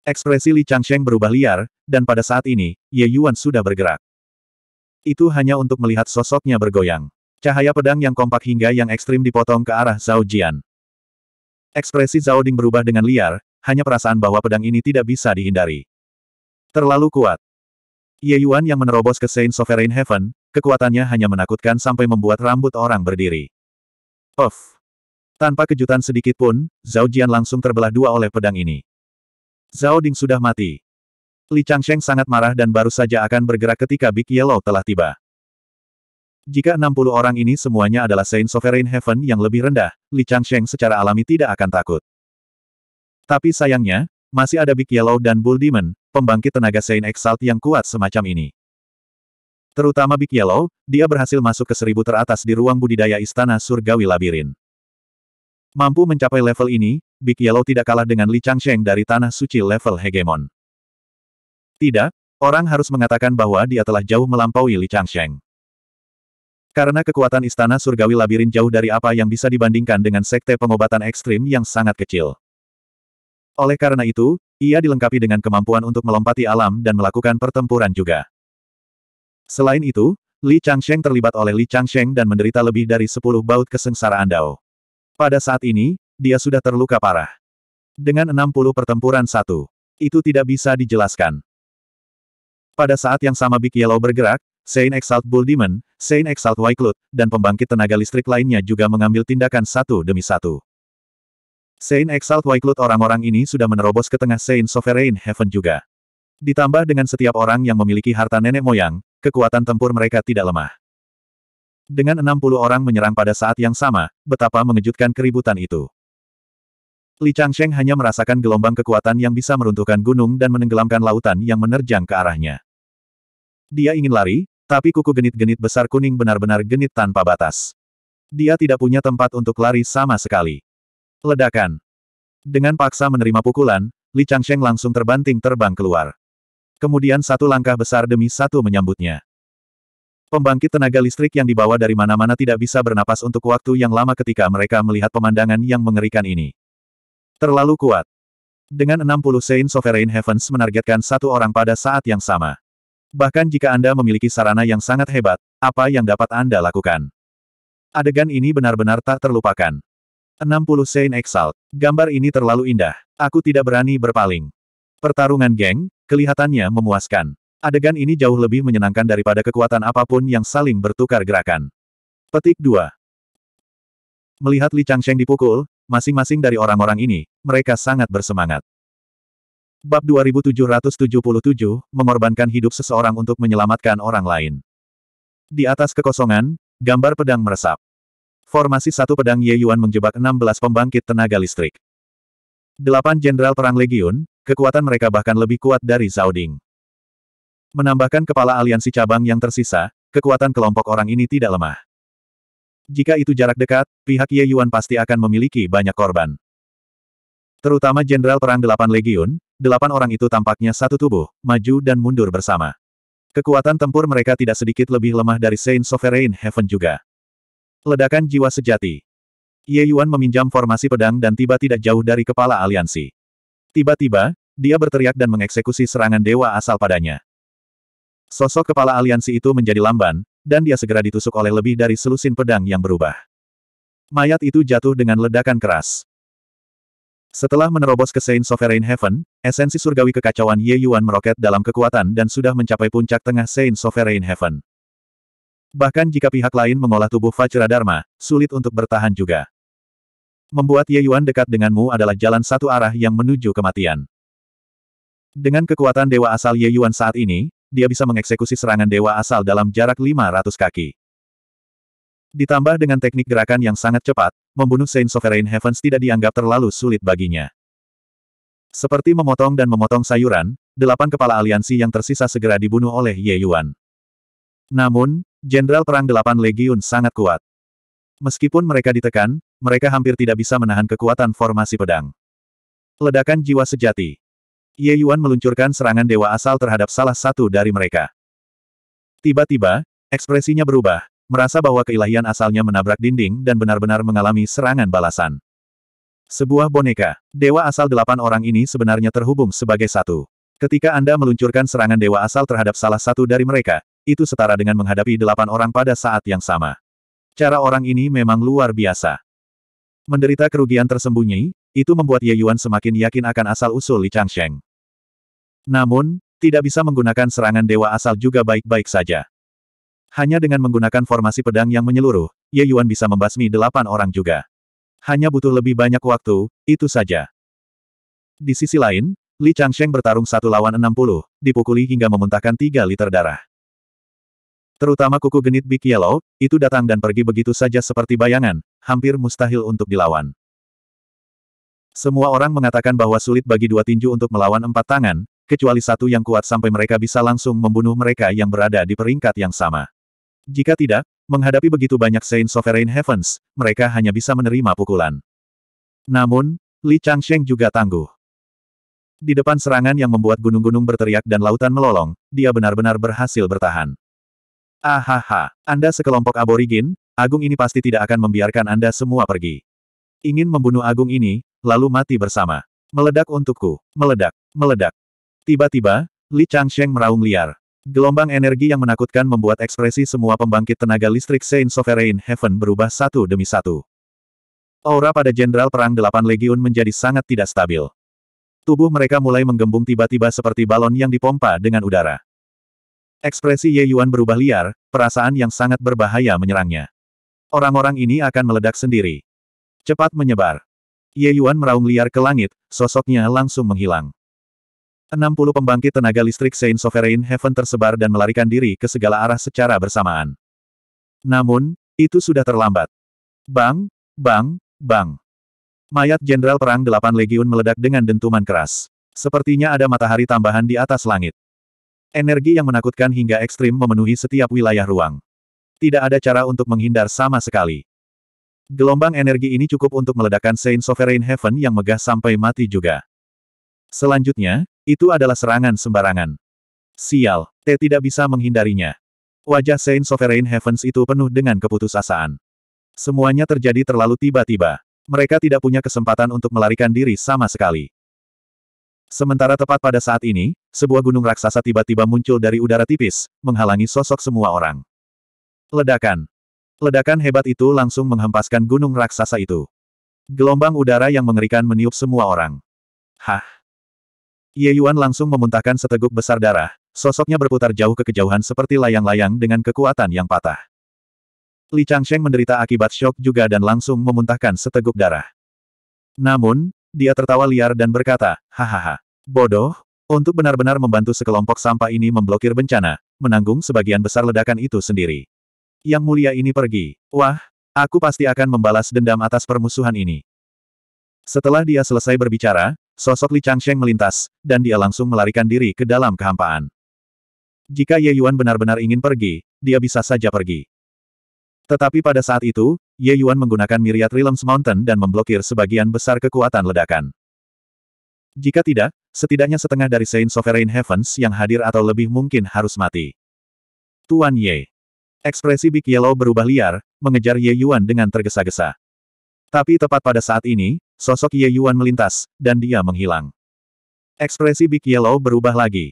S1: Ekspresi Li Changsheng berubah liar, dan pada saat ini, Ye Yuan sudah bergerak. Itu hanya untuk melihat sosoknya bergoyang. Cahaya pedang yang kompak hingga yang ekstrim dipotong ke arah Zhao Jian. Ekspresi Zhao Ding berubah dengan liar, hanya perasaan bahwa pedang ini tidak bisa dihindari. Terlalu kuat. Ye Yuan yang menerobos ke Saint Sovereign Heaven, kekuatannya hanya menakutkan sampai membuat rambut orang berdiri. Of, Tanpa kejutan sedikit pun, Zhao Jian langsung terbelah dua oleh pedang ini. Zhao Ding sudah mati. Li Changsheng sangat marah dan baru saja akan bergerak ketika Big Yellow telah tiba. Jika 60 orang ini semuanya adalah Saint Sovereign Heaven yang lebih rendah, Li Changsheng secara alami tidak akan takut. Tapi sayangnya, masih ada Big Yellow dan Bull Demon, pembangkit tenaga Saint Exalt yang kuat semacam ini. Terutama Big Yellow, dia berhasil masuk ke seribu teratas di ruang budidaya Istana Surgawi Labirin. Mampu mencapai level ini, Big Yellow tidak kalah dengan Li Changsheng dari Tanah Suci level hegemon. Tidak, orang harus mengatakan bahwa dia telah jauh melampaui Li Changsheng. Karena kekuatan istana surgawi labirin jauh dari apa yang bisa dibandingkan dengan sekte pengobatan ekstrim yang sangat kecil. Oleh karena itu, ia dilengkapi dengan kemampuan untuk melompati alam dan melakukan pertempuran juga. Selain itu, Li Changsheng terlibat oleh Li Changsheng dan menderita lebih dari sepuluh baut kesengsaraan Dao. Pada saat ini, dia sudah terluka parah. Dengan 60 pertempuran satu, itu tidak bisa dijelaskan. Pada saat yang sama Big Yellow bergerak, Saint Exalt Bull Demon, Saint Exalt Cloud, dan pembangkit tenaga listrik lainnya juga mengambil tindakan satu demi satu. Saint Exalt Cloud orang-orang ini sudah menerobos ke tengah Saint Sovereign Heaven juga. Ditambah dengan setiap orang yang memiliki harta nenek moyang, kekuatan tempur mereka tidak lemah. Dengan 60 orang menyerang pada saat yang sama, betapa mengejutkan keributan itu. Li Changsheng hanya merasakan gelombang kekuatan yang bisa meruntuhkan gunung dan menenggelamkan lautan yang menerjang ke arahnya. Dia ingin lari, tapi kuku genit-genit besar kuning benar-benar genit tanpa batas. Dia tidak punya tempat untuk lari sama sekali. Ledakan. Dengan paksa menerima pukulan, Li Changsheng langsung terbanting terbang keluar. Kemudian satu langkah besar demi satu menyambutnya. Pembangkit tenaga listrik yang dibawa dari mana-mana tidak bisa bernapas untuk waktu yang lama ketika mereka melihat pemandangan yang mengerikan ini. Terlalu kuat. Dengan 60 Saint Sovereign Heavens menargetkan satu orang pada saat yang sama. Bahkan jika Anda memiliki sarana yang sangat hebat, apa yang dapat Anda lakukan? Adegan ini benar-benar tak terlupakan. 60 Saint Exalt. Gambar ini terlalu indah. Aku tidak berani berpaling. Pertarungan geng, kelihatannya memuaskan. Adegan ini jauh lebih menyenangkan daripada kekuatan apapun yang saling bertukar gerakan. Petik 2. Melihat Li Changsheng dipukul, masing-masing dari orang-orang ini, mereka sangat bersemangat. Bab 2777, mengorbankan hidup seseorang untuk menyelamatkan orang lain. Di atas kekosongan, gambar pedang meresap. Formasi satu pedang Ye Yuan menjebak 16 pembangkit tenaga listrik. Delapan jenderal perang legiun, kekuatan mereka bahkan lebih kuat dari Zhao Menambahkan kepala aliansi cabang yang tersisa, kekuatan kelompok orang ini tidak lemah. Jika itu jarak dekat, pihak Ye Yuan pasti akan memiliki banyak korban. Terutama Jenderal Perang Delapan Legiun, delapan orang itu tampaknya satu tubuh, maju dan mundur bersama. Kekuatan tempur mereka tidak sedikit lebih lemah dari Saint Sovereign Heaven juga. Ledakan jiwa sejati. Ye Yuan meminjam formasi pedang dan tiba tidak jauh dari kepala aliansi. Tiba-tiba, dia berteriak dan mengeksekusi serangan dewa asal padanya. Sosok kepala aliansi itu menjadi lamban, dan dia segera ditusuk oleh lebih dari selusin pedang yang berubah. Mayat itu jatuh dengan ledakan keras. Setelah menerobos ke Saint Sovereign Heaven, esensi surgawi kekacauan Ye Yuan meroket dalam kekuatan dan sudah mencapai puncak tengah Saint Sovereign Heaven. Bahkan jika pihak lain mengolah tubuh Vajradharma, sulit untuk bertahan juga. Membuat Ye Yuan dekat denganmu adalah jalan satu arah yang menuju kematian. Dengan kekuatan dewa asal Ye Yuan saat ini, dia bisa mengeksekusi serangan dewa asal dalam jarak 500 kaki. Ditambah dengan teknik gerakan yang sangat cepat, membunuh Saint Sovereign Heavens tidak dianggap terlalu sulit baginya. Seperti memotong dan memotong sayuran, delapan kepala aliansi yang tersisa segera dibunuh oleh Ye Yuan. Namun, Jenderal Perang Delapan Legiun sangat kuat. Meskipun mereka ditekan, mereka hampir tidak bisa menahan kekuatan formasi pedang. Ledakan jiwa sejati. Ye Yuan meluncurkan serangan dewa asal terhadap salah satu dari mereka. Tiba-tiba, ekspresinya berubah, merasa bahwa keilahian asalnya menabrak dinding dan benar-benar mengalami serangan balasan. Sebuah boneka, dewa asal delapan orang ini sebenarnya terhubung sebagai satu. Ketika Anda meluncurkan serangan dewa asal terhadap salah satu dari mereka, itu setara dengan menghadapi delapan orang pada saat yang sama. Cara orang ini memang luar biasa. Menderita kerugian tersembunyi, itu membuat Ye Yuan semakin yakin akan asal-usul Li Changsheng. Namun, tidak bisa menggunakan serangan dewa asal juga baik-baik saja. Hanya dengan menggunakan formasi pedang yang menyeluruh, Ye Yuan bisa membasmi delapan orang juga. Hanya butuh lebih banyak waktu, itu saja. Di sisi lain, Li Changsheng bertarung satu lawan enam puluh, dipukuli hingga memuntahkan tiga liter darah. Terutama kuku genit Big Yellow, itu datang dan pergi begitu saja seperti bayangan, hampir mustahil untuk dilawan. Semua orang mengatakan bahwa sulit bagi dua tinju untuk melawan empat tangan, kecuali satu yang kuat sampai mereka bisa langsung membunuh mereka yang berada di peringkat yang sama. Jika tidak, menghadapi begitu banyak Saint Sovereign Heavens, mereka hanya bisa menerima pukulan. Namun, Li Changsheng juga tangguh. Di depan serangan yang membuat gunung-gunung berteriak dan lautan melolong, dia benar-benar berhasil bertahan. Ahaha, Anda sekelompok aborigin, Agung ini pasti tidak akan membiarkan Anda semua pergi. Ingin membunuh Agung ini, lalu mati bersama. Meledak untukku, meledak, meledak. Tiba-tiba, Li Changsheng meraung liar. Gelombang energi yang menakutkan membuat ekspresi semua pembangkit tenaga listrik Saint Sovereign Heaven berubah satu demi satu. Aura pada Jenderal Perang Delapan Legiun menjadi sangat tidak stabil. Tubuh mereka mulai menggembung tiba-tiba seperti balon yang dipompa dengan udara. Ekspresi Ye Yuan berubah liar, perasaan yang sangat berbahaya menyerangnya. Orang-orang ini akan meledak sendiri. Cepat menyebar. Ye Yuan meraung liar ke langit, sosoknya langsung menghilang. 60 pembangkit tenaga listrik Saint Sovereign Heaven tersebar dan melarikan diri ke segala arah secara bersamaan. Namun, itu sudah terlambat. Bang, bang, bang. Mayat Jenderal Perang Delapan Legiun meledak dengan dentuman keras. Sepertinya ada matahari tambahan di atas langit. Energi yang menakutkan hingga ekstrim memenuhi setiap wilayah ruang. Tidak ada cara untuk menghindar sama sekali. Gelombang energi ini cukup untuk meledakkan Saint Sovereign Heaven yang megah sampai mati juga. Selanjutnya, itu adalah serangan sembarangan. Sial, T tidak bisa menghindarinya. Wajah Saint Sovereign Heavens itu penuh dengan keputusasaan. Semuanya terjadi terlalu tiba-tiba. Mereka tidak punya kesempatan untuk melarikan diri sama sekali. Sementara tepat pada saat ini, sebuah gunung raksasa tiba-tiba muncul dari udara tipis, menghalangi sosok semua orang. Ledakan. Ledakan hebat itu langsung menghempaskan gunung raksasa itu. Gelombang udara yang mengerikan meniup semua orang. Hah. Ye Yuan langsung memuntahkan seteguk besar darah, sosoknya berputar jauh ke kejauhan seperti layang-layang dengan kekuatan yang patah. Li Changsheng menderita akibat shock juga dan langsung memuntahkan seteguk darah. Namun, dia tertawa liar dan berkata, hahaha, bodoh, untuk benar-benar membantu sekelompok sampah ini memblokir bencana, menanggung sebagian besar ledakan itu sendiri. Yang mulia ini pergi. Wah, aku pasti akan membalas dendam atas permusuhan ini. Setelah dia selesai berbicara, sosok Li Changsheng melintas, dan dia langsung melarikan diri ke dalam kehampaan. Jika Ye Yuan benar-benar ingin pergi, dia bisa saja pergi. Tetapi pada saat itu, Ye Yuan menggunakan Myriad Realms Mountain dan memblokir sebagian besar kekuatan ledakan. Jika tidak, setidaknya setengah dari Saint Sovereign Heavens yang hadir atau lebih mungkin harus mati. Tuan Ye. Ekspresi Big Yellow berubah liar, mengejar Ye Yuan dengan tergesa-gesa. Tapi tepat pada saat ini, sosok Ye Yuan melintas, dan dia menghilang. Ekspresi Big Yellow berubah lagi.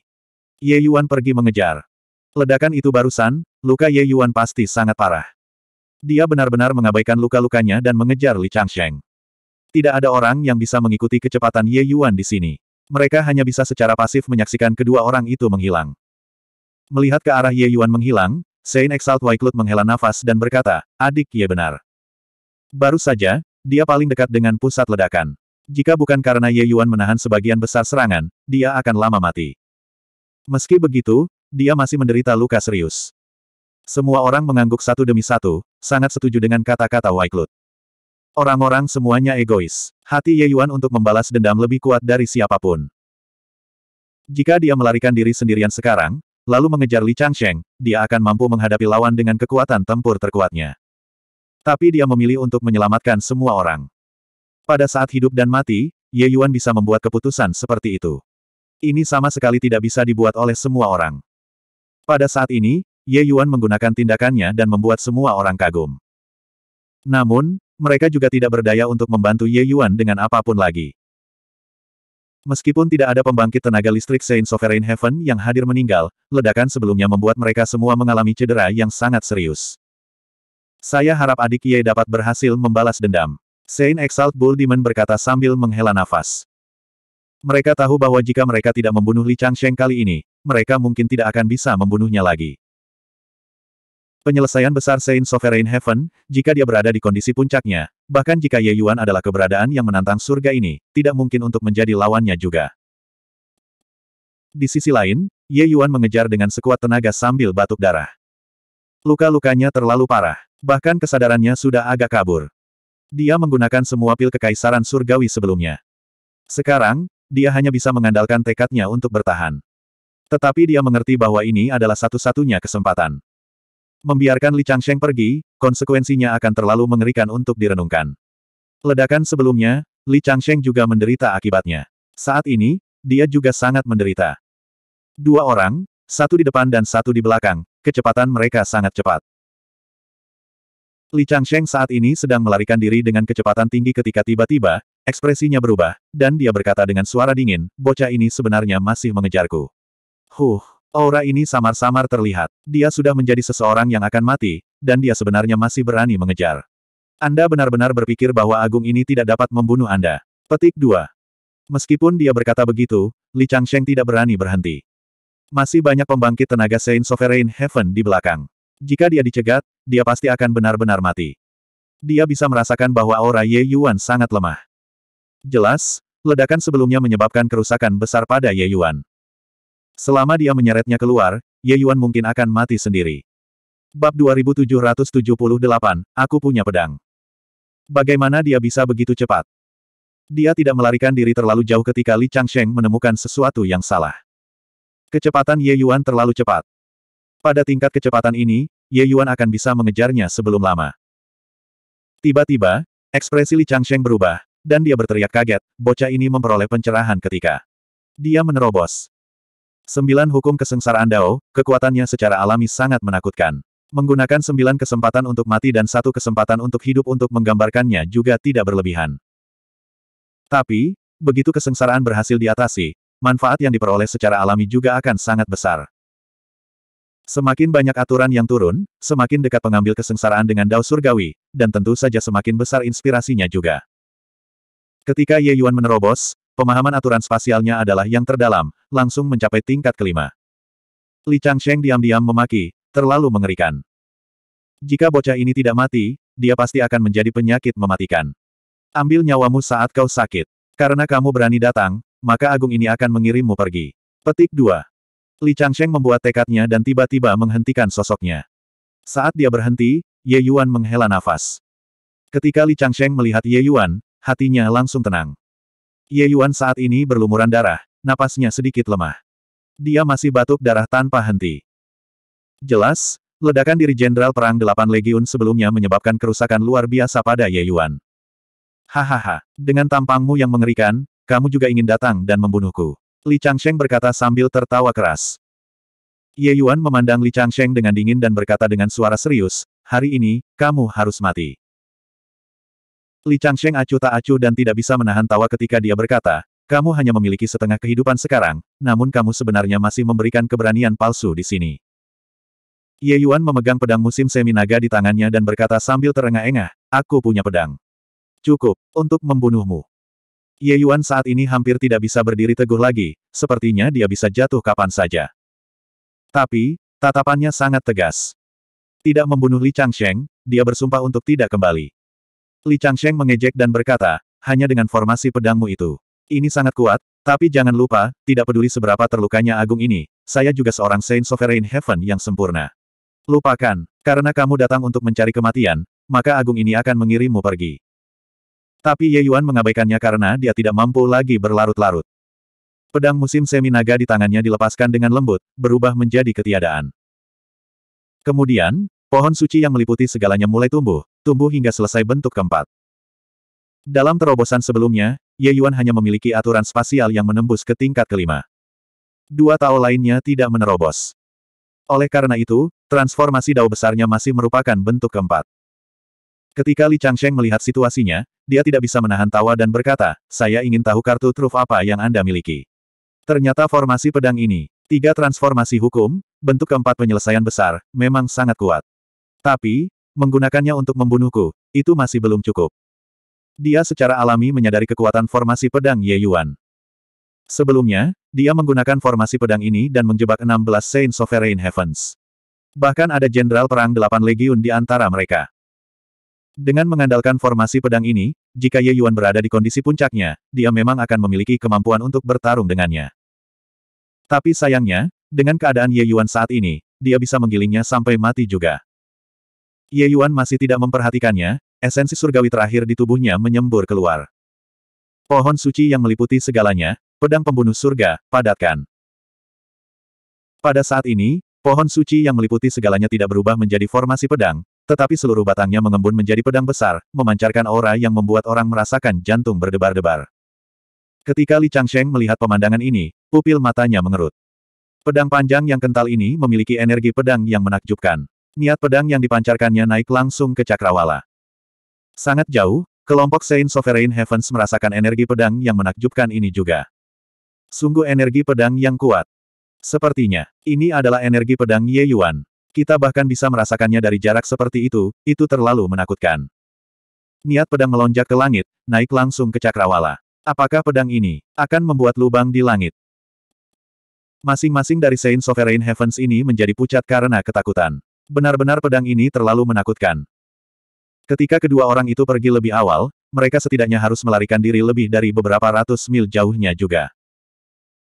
S1: Ye Yuan pergi mengejar. Ledakan itu barusan, luka Ye Yuan pasti sangat parah. Dia benar-benar mengabaikan luka-lukanya dan mengejar Li Changsheng. Tidak ada orang yang bisa mengikuti kecepatan Ye Yuan di sini. Mereka hanya bisa secara pasif menyaksikan kedua orang itu menghilang. Melihat ke arah Ye Yuan menghilang, Saint Exalt Waiklut menghela nafas dan berkata, adik Ye benar. Baru saja, dia paling dekat dengan pusat ledakan. Jika bukan karena Ye Yuan menahan sebagian besar serangan, dia akan lama mati. Meski begitu, dia masih menderita luka serius. Semua orang mengangguk satu demi satu, sangat setuju dengan kata-kata Waiklut. Orang-orang semuanya egois. Hati Ye Yuan untuk membalas dendam lebih kuat dari siapapun. Jika dia melarikan diri sendirian sekarang, lalu mengejar Li Changsheng, dia akan mampu menghadapi lawan dengan kekuatan tempur terkuatnya. Tapi dia memilih untuk menyelamatkan semua orang. Pada saat hidup dan mati, Ye Yuan bisa membuat keputusan seperti itu. Ini sama sekali tidak bisa dibuat oleh semua orang. Pada saat ini, Ye Yuan menggunakan tindakannya dan membuat semua orang kagum. Namun, mereka juga tidak berdaya untuk membantu Ye Yuan dengan apapun lagi. Meskipun tidak ada pembangkit tenaga listrik Saint Sovereign Heaven yang hadir meninggal, ledakan sebelumnya membuat mereka semua mengalami cedera yang sangat serius. Saya harap adik Ye dapat berhasil membalas dendam. Saint Exalt Bull Demon berkata sambil menghela nafas. Mereka tahu bahwa jika mereka tidak membunuh Li Changsheng kali ini, mereka mungkin tidak akan bisa membunuhnya lagi. Penyelesaian besar Saint Sovereign Heaven, jika dia berada di kondisi puncaknya, bahkan jika Ye Yuan adalah keberadaan yang menantang surga ini, tidak mungkin untuk menjadi lawannya juga. Di sisi lain, Ye Yuan mengejar dengan sekuat tenaga sambil batuk darah. Luka-lukanya terlalu parah, bahkan kesadarannya sudah agak kabur. Dia menggunakan semua pil kekaisaran surgawi sebelumnya. Sekarang, dia hanya bisa mengandalkan tekadnya untuk bertahan. Tetapi dia mengerti bahwa ini adalah satu-satunya kesempatan. Membiarkan Li Changsheng pergi, konsekuensinya akan terlalu mengerikan untuk direnungkan. Ledakan sebelumnya, Li Changsheng juga menderita akibatnya. Saat ini, dia juga sangat menderita. Dua orang, satu di depan dan satu di belakang, kecepatan mereka sangat cepat. Li Changsheng saat ini sedang melarikan diri dengan kecepatan tinggi ketika tiba-tiba, ekspresinya berubah, dan dia berkata dengan suara dingin, bocah ini sebenarnya masih mengejarku. Huh. Aura ini samar-samar terlihat. Dia sudah menjadi seseorang yang akan mati, dan dia sebenarnya masih berani mengejar. Anda benar-benar berpikir bahwa Agung ini tidak dapat membunuh Anda. Petik 2. Meskipun dia berkata begitu, Li Changsheng tidak berani berhenti. Masih banyak pembangkit tenaga Saint Sovereign Heaven di belakang. Jika dia dicegat, dia pasti akan benar-benar mati. Dia bisa merasakan bahwa aura Ye Yuan sangat lemah. Jelas, ledakan sebelumnya menyebabkan kerusakan besar pada Ye Yuan. Selama dia menyeretnya keluar, Ye Yuan mungkin akan mati sendiri. Bab 2778, Aku Punya Pedang. Bagaimana dia bisa begitu cepat? Dia tidak melarikan diri terlalu jauh ketika Li Changsheng menemukan sesuatu yang salah. Kecepatan Ye Yuan terlalu cepat. Pada tingkat kecepatan ini, Ye Yuan akan bisa mengejarnya sebelum lama. Tiba-tiba, ekspresi Li Changsheng berubah, dan dia berteriak kaget, bocah ini memperoleh pencerahan ketika dia menerobos. Sembilan hukum kesengsaraan Dao, kekuatannya secara alami sangat menakutkan. Menggunakan sembilan kesempatan untuk mati dan satu kesempatan untuk hidup untuk menggambarkannya juga tidak berlebihan. Tapi, begitu kesengsaraan berhasil diatasi, manfaat yang diperoleh secara alami juga akan sangat besar. Semakin banyak aturan yang turun, semakin dekat pengambil kesengsaraan dengan Dao Surgawi, dan tentu saja semakin besar inspirasinya juga. Ketika Ye Yuan menerobos, Pemahaman aturan spasialnya adalah yang terdalam, langsung mencapai tingkat kelima. Li Changsheng diam-diam memaki, terlalu mengerikan. Jika bocah ini tidak mati, dia pasti akan menjadi penyakit mematikan. Ambil nyawamu saat kau sakit. Karena kamu berani datang, maka agung ini akan mengirimmu pergi. Petik 2. Li Changsheng membuat tekadnya dan tiba-tiba menghentikan sosoknya. Saat dia berhenti, Ye Yuan menghela nafas. Ketika Li Changsheng melihat Ye Yuan, hatinya langsung tenang. Ye Yuan saat ini berlumuran darah, napasnya sedikit lemah. Dia masih batuk darah tanpa henti. Jelas, ledakan diri Jenderal Perang Delapan Legiun sebelumnya menyebabkan kerusakan luar biasa pada Ye Yuan. Hahaha, dengan tampangmu yang mengerikan, kamu juga ingin datang dan membunuhku. Li Changsheng berkata sambil tertawa keras. Ye Yuan memandang Li Changsheng dengan dingin dan berkata dengan suara serius, hari ini, kamu harus mati. Li Changsheng acuh tak acuh dan tidak bisa menahan tawa ketika dia berkata, kamu hanya memiliki setengah kehidupan sekarang, namun kamu sebenarnya masih memberikan keberanian palsu di sini. Ye Yuan memegang pedang musim semi naga di tangannya dan berkata sambil terengah-engah, aku punya pedang. Cukup, untuk membunuhmu. Ye Yuan saat ini hampir tidak bisa berdiri teguh lagi, sepertinya dia bisa jatuh kapan saja. Tapi, tatapannya sangat tegas. Tidak membunuh Li Changsheng, dia bersumpah untuk tidak kembali. Li Changsheng mengejek dan berkata, hanya dengan formasi pedangmu itu. Ini sangat kuat, tapi jangan lupa, tidak peduli seberapa terlukanya Agung ini, saya juga seorang Saint Sovereign Heaven yang sempurna. Lupakan, karena kamu datang untuk mencari kematian, maka Agung ini akan mengirimmu pergi. Tapi Ye Yuan mengabaikannya karena dia tidak mampu lagi berlarut-larut. Pedang musim semi naga di tangannya dilepaskan dengan lembut, berubah menjadi ketiadaan. Kemudian, Pohon suci yang meliputi segalanya mulai tumbuh, tumbuh hingga selesai bentuk keempat. Dalam terobosan sebelumnya, Ye Yuan hanya memiliki aturan spasial yang menembus ke tingkat kelima. Dua Tao lainnya tidak menerobos. Oleh karena itu, transformasi dao besarnya masih merupakan bentuk keempat. Ketika Li Changsheng melihat situasinya, dia tidak bisa menahan tawa dan berkata, saya ingin tahu kartu truf apa yang Anda miliki. Ternyata formasi pedang ini, tiga transformasi hukum, bentuk keempat penyelesaian besar, memang sangat kuat. Tapi, menggunakannya untuk membunuhku, itu masih belum cukup. Dia secara alami menyadari kekuatan formasi pedang Ye Yuan. Sebelumnya, dia menggunakan formasi pedang ini dan menjebak 16 Saint Sovereign Heavens. Bahkan ada jenderal perang delapan legiun di antara mereka. Dengan mengandalkan formasi pedang ini, jika Ye Yuan berada di kondisi puncaknya, dia memang akan memiliki kemampuan untuk bertarung dengannya. Tapi sayangnya, dengan keadaan Ye Yuan saat ini, dia bisa menggilingnya sampai mati juga. Ye Yuan masih tidak memperhatikannya, esensi surgawi terakhir di tubuhnya menyembur keluar. Pohon suci yang meliputi segalanya, pedang pembunuh surga, padatkan. Pada saat ini, pohon suci yang meliputi segalanya tidak berubah menjadi formasi pedang, tetapi seluruh batangnya mengembun menjadi pedang besar, memancarkan aura yang membuat orang merasakan jantung berdebar-debar. Ketika Li Changsheng melihat pemandangan ini, pupil matanya mengerut. Pedang panjang yang kental ini memiliki energi pedang yang menakjubkan. Niat pedang yang dipancarkannya naik langsung ke cakrawala. Sangat jauh, kelompok Saint Sovereign Heavens merasakan energi pedang yang menakjubkan ini juga. Sungguh energi pedang yang kuat. Sepertinya, ini adalah energi pedang Ye Yuan. Kita bahkan bisa merasakannya dari jarak seperti itu, itu terlalu menakutkan. Niat pedang melonjak ke langit, naik langsung ke cakrawala. Apakah pedang ini akan membuat lubang di langit? Masing-masing dari Saint Sovereign Heavens ini menjadi pucat karena ketakutan. Benar-benar pedang ini terlalu menakutkan. Ketika kedua orang itu pergi lebih awal, mereka setidaknya harus melarikan diri lebih dari beberapa ratus mil jauhnya juga.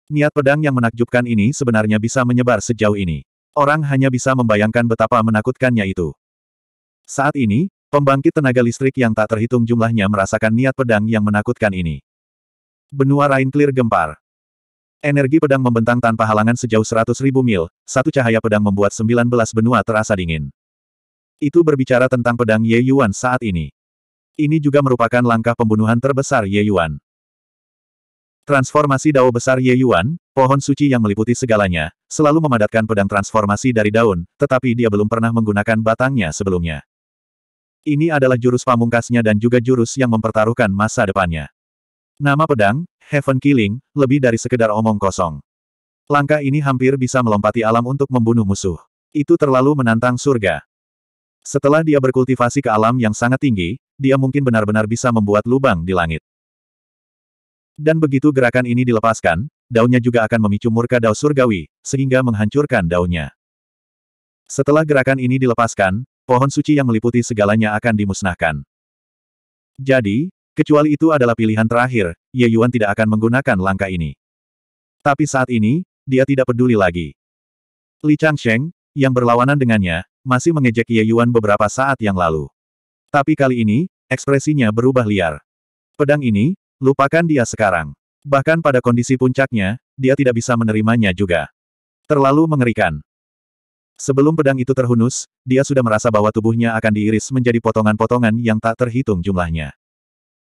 S1: Niat pedang yang menakjubkan ini sebenarnya bisa menyebar sejauh ini. Orang hanya bisa membayangkan betapa menakutkannya itu. Saat ini, pembangkit tenaga listrik yang tak terhitung jumlahnya merasakan niat pedang yang menakutkan ini. Benua Rain Clear gempar. Energi pedang membentang tanpa halangan sejauh seratus ribu mil, satu cahaya pedang membuat sembilan belas benua terasa dingin. Itu berbicara tentang pedang Ye Yuan saat ini. Ini juga merupakan langkah pembunuhan terbesar Ye Yuan. Transformasi dao besar Ye Yuan, pohon suci yang meliputi segalanya, selalu memadatkan pedang transformasi dari daun, tetapi dia belum pernah menggunakan batangnya sebelumnya. Ini adalah jurus pamungkasnya dan juga jurus yang mempertaruhkan masa depannya. Nama pedang, Heaven Killing, lebih dari sekedar omong kosong. Langkah ini hampir bisa melompati alam untuk membunuh musuh. Itu terlalu menantang surga. Setelah dia berkultivasi ke alam yang sangat tinggi, dia mungkin benar-benar bisa membuat lubang di langit. Dan begitu gerakan ini dilepaskan, daunnya juga akan memicu murka dao surgawi, sehingga menghancurkan daunnya. Setelah gerakan ini dilepaskan, pohon suci yang meliputi segalanya akan dimusnahkan. Jadi, Kecuali itu adalah pilihan terakhir, Ye Yuan tidak akan menggunakan langkah ini. Tapi saat ini, dia tidak peduli lagi. Li Changsheng, yang berlawanan dengannya, masih mengejek Ye Yuan beberapa saat yang lalu. Tapi kali ini, ekspresinya berubah liar. Pedang ini, lupakan dia sekarang. Bahkan pada kondisi puncaknya, dia tidak bisa menerimanya juga. Terlalu mengerikan. Sebelum pedang itu terhunus, dia sudah merasa bahwa tubuhnya akan diiris menjadi potongan-potongan yang tak terhitung jumlahnya.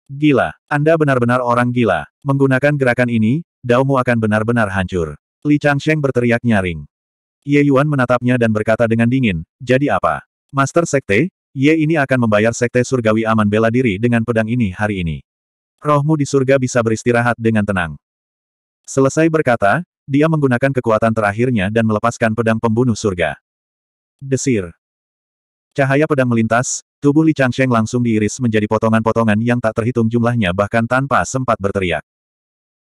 S1: Gila, Anda benar-benar orang gila. Menggunakan gerakan ini, daumu akan benar-benar hancur. Li Changsheng berteriak nyaring. Ye Yuan menatapnya dan berkata dengan dingin, jadi apa? Master Sekte, Ye ini akan membayar Sekte Surgawi Aman bela diri dengan pedang ini hari ini. Rohmu di surga bisa beristirahat dengan tenang. Selesai berkata, dia menggunakan kekuatan terakhirnya dan melepaskan pedang pembunuh surga. Desir. Cahaya pedang melintas, tubuh Li Changsheng langsung diiris menjadi potongan-potongan yang tak terhitung jumlahnya bahkan tanpa sempat berteriak.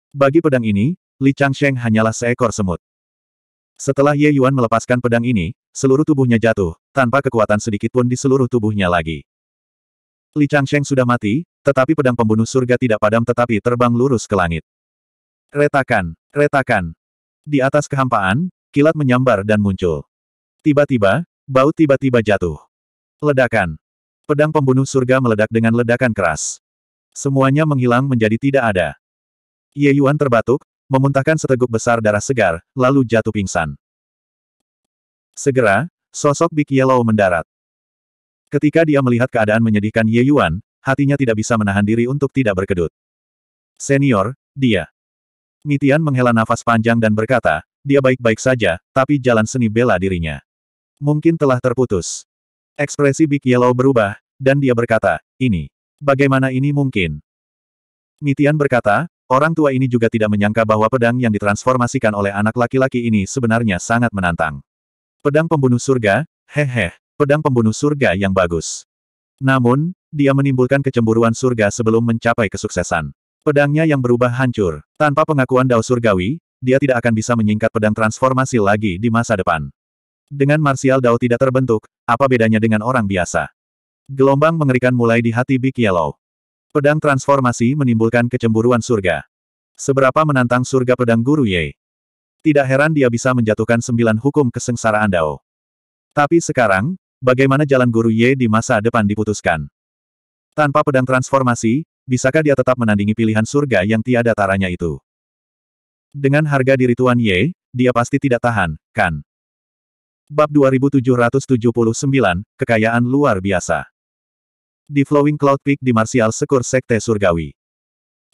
S1: Bagi pedang ini, Li Changsheng hanyalah seekor semut. Setelah Ye Yuan melepaskan pedang ini, seluruh tubuhnya jatuh, tanpa kekuatan sedikit pun di seluruh tubuhnya lagi. Li Changsheng sudah mati, tetapi pedang pembunuh surga tidak padam tetapi terbang lurus ke langit. Retakan, retakan. Di atas kehampaan, kilat menyambar dan muncul. Tiba-tiba, baut tiba-tiba jatuh. Ledakan. Pedang pembunuh surga meledak dengan ledakan keras. Semuanya menghilang menjadi tidak ada. Ye Yuan terbatuk, memuntahkan seteguk besar darah segar, lalu jatuh pingsan. Segera, sosok Big Yellow mendarat. Ketika dia melihat keadaan menyedihkan Ye Yuan, hatinya tidak bisa menahan diri untuk tidak berkedut. Senior, dia. Mitian menghela nafas panjang dan berkata, dia baik-baik saja, tapi jalan seni bela dirinya. Mungkin telah terputus. Ekspresi Big Yellow berubah, dan dia berkata, ini. Bagaimana ini mungkin? Mitian berkata, orang tua ini juga tidak menyangka bahwa pedang yang ditransformasikan oleh anak laki-laki ini sebenarnya sangat menantang. Pedang pembunuh surga, hehe, pedang pembunuh surga yang bagus. Namun, dia menimbulkan kecemburuan surga sebelum mencapai kesuksesan. Pedangnya yang berubah hancur. Tanpa pengakuan Dao Surgawi, dia tidak akan bisa menyingkat pedang transformasi lagi di masa depan. Dengan martial dao tidak terbentuk, apa bedanya dengan orang biasa? Gelombang mengerikan mulai di hati Big Yellow. Pedang transformasi menimbulkan kecemburuan surga. Seberapa menantang surga pedang Guru Ye? Tidak heran dia bisa menjatuhkan sembilan hukum kesengsaraan Dao. Tapi sekarang, bagaimana jalan Guru Ye di masa depan diputuskan? Tanpa pedang transformasi, bisakah dia tetap menandingi pilihan surga yang tiada taranya itu? Dengan harga diri Tuan Ye, dia pasti tidak tahan, kan? Bab 2779, Kekayaan Luar Biasa Di Flowing Cloud Peak di Martial Sekur Sekte Surgawi.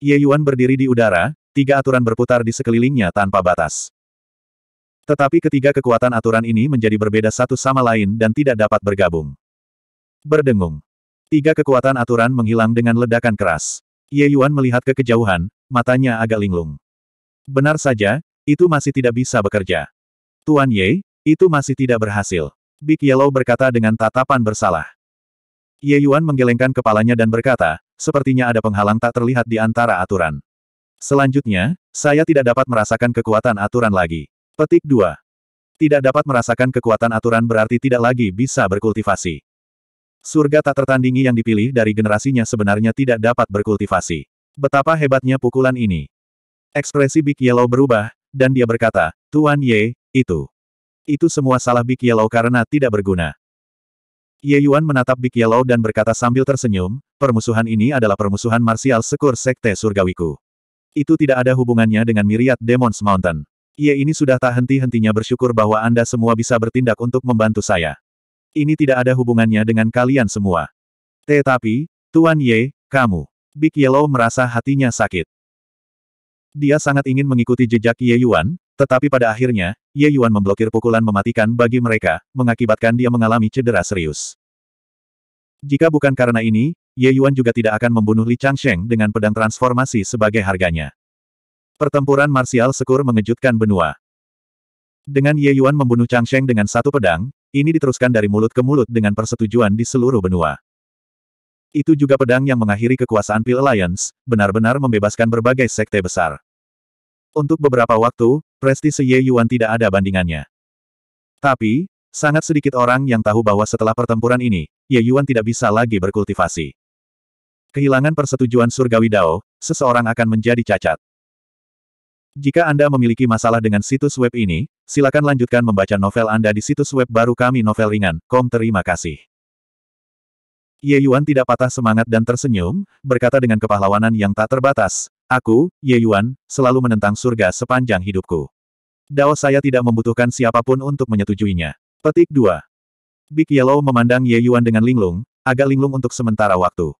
S1: Ye Yuan berdiri di udara, tiga aturan berputar di sekelilingnya tanpa batas. Tetapi ketiga kekuatan aturan ini menjadi berbeda satu sama lain dan tidak dapat bergabung. Berdengung. Tiga kekuatan aturan menghilang dengan ledakan keras. Ye Yuan melihat ke kejauhan, matanya agak linglung. Benar saja, itu masih tidak bisa bekerja. Tuan Ye, itu masih tidak berhasil. Big Yellow berkata dengan tatapan bersalah. Ye Yuan menggelengkan kepalanya dan berkata, sepertinya ada penghalang tak terlihat di antara aturan. Selanjutnya, saya tidak dapat merasakan kekuatan aturan lagi. Petik 2. Tidak dapat merasakan kekuatan aturan berarti tidak lagi bisa berkultivasi. Surga tak tertandingi yang dipilih dari generasinya sebenarnya tidak dapat berkultivasi. Betapa hebatnya pukulan ini. Ekspresi Big Yellow berubah, dan dia berkata, Tuan Ye, itu. Itu semua salah Big Yellow karena tidak berguna. Ye Yuan menatap Big Yellow dan berkata sambil tersenyum, permusuhan ini adalah permusuhan marsial sekur Sekte Surgawiku. Itu tidak ada hubungannya dengan Myriad Demons Mountain. Ye ini sudah tak henti-hentinya bersyukur bahwa Anda semua bisa bertindak untuk membantu saya. Ini tidak ada hubungannya dengan kalian semua. Tetapi, Tuan Ye, kamu. Big Yellow merasa hatinya sakit. Dia sangat ingin mengikuti jejak Ye Yuan, tetapi pada akhirnya, Ye Yuan memblokir pukulan mematikan bagi mereka, mengakibatkan dia mengalami cedera serius. Jika bukan karena ini, Ye Yuan juga tidak akan membunuh Li Changsheng dengan pedang transformasi sebagai harganya. Pertempuran marsial sekur mengejutkan benua. Dengan Ye Yuan membunuh Changsheng dengan satu pedang, ini diteruskan dari mulut ke mulut dengan persetujuan di seluruh benua. Itu juga pedang yang mengakhiri kekuasaan Pil Alliance, benar-benar membebaskan berbagai sekte besar. Untuk beberapa waktu, prestise Ye Yuan tidak ada bandingannya. Tapi, sangat sedikit orang yang tahu bahwa setelah pertempuran ini, Ye Yuan tidak bisa lagi berkultivasi. Kehilangan persetujuan surgawi Dao, seseorang akan menjadi cacat. Jika Anda memiliki masalah dengan situs web ini, silakan lanjutkan membaca novel Anda di situs web baru kami novel ringan, kom terima kasih. Ye Yuan tidak patah semangat dan tersenyum, berkata dengan kepahlawanan yang tak terbatas, Aku, Ye Yuan, selalu menentang surga sepanjang hidupku. Dao saya tidak membutuhkan siapapun untuk menyetujuinya. Petik 2. Big Yellow memandang Ye Yuan dengan linglung, agak linglung untuk sementara waktu.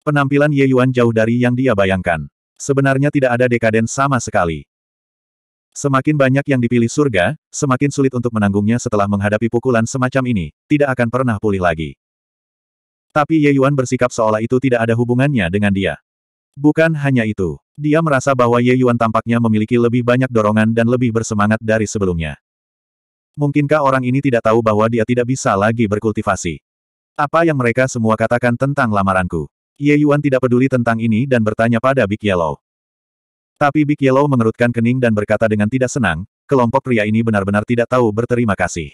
S1: Penampilan Ye Yuan jauh dari yang dia bayangkan. Sebenarnya tidak ada dekaden sama sekali. Semakin banyak yang dipilih surga, semakin sulit untuk menanggungnya setelah menghadapi pukulan semacam ini, tidak akan pernah pulih lagi. Tapi Ye Yuan bersikap seolah itu tidak ada hubungannya dengan dia. Bukan hanya itu, dia merasa bahwa Ye Yuan tampaknya memiliki lebih banyak dorongan dan lebih bersemangat dari sebelumnya. Mungkinkah orang ini tidak tahu bahwa dia tidak bisa lagi berkultivasi? Apa yang mereka semua katakan tentang lamaranku? Ye Yuan tidak peduli tentang ini dan bertanya pada Big Yellow. Tapi Big Yellow mengerutkan kening dan berkata dengan tidak senang, kelompok pria ini benar-benar tidak tahu berterima kasih.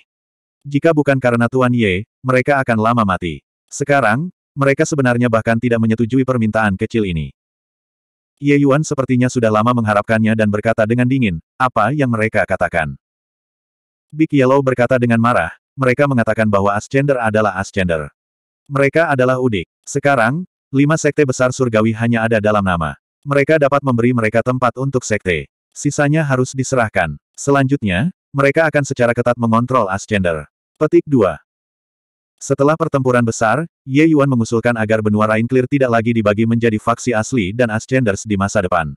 S1: Jika bukan karena Tuan Ye, mereka akan lama mati. Sekarang, mereka sebenarnya bahkan tidak menyetujui permintaan kecil ini. Ye Yuan sepertinya sudah lama mengharapkannya dan berkata dengan dingin, apa yang mereka katakan. Big Yellow berkata dengan marah, mereka mengatakan bahwa Ascender adalah Ascender. Mereka adalah udik. Sekarang, lima sekte besar surgawi hanya ada dalam nama. Mereka dapat memberi mereka tempat untuk sekte. Sisanya harus diserahkan. Selanjutnya, mereka akan secara ketat mengontrol Ascender. Petik 2. Setelah pertempuran besar, Ye Yuan mengusulkan agar benua Rainclear tidak lagi dibagi menjadi faksi asli dan Ascenders di masa depan.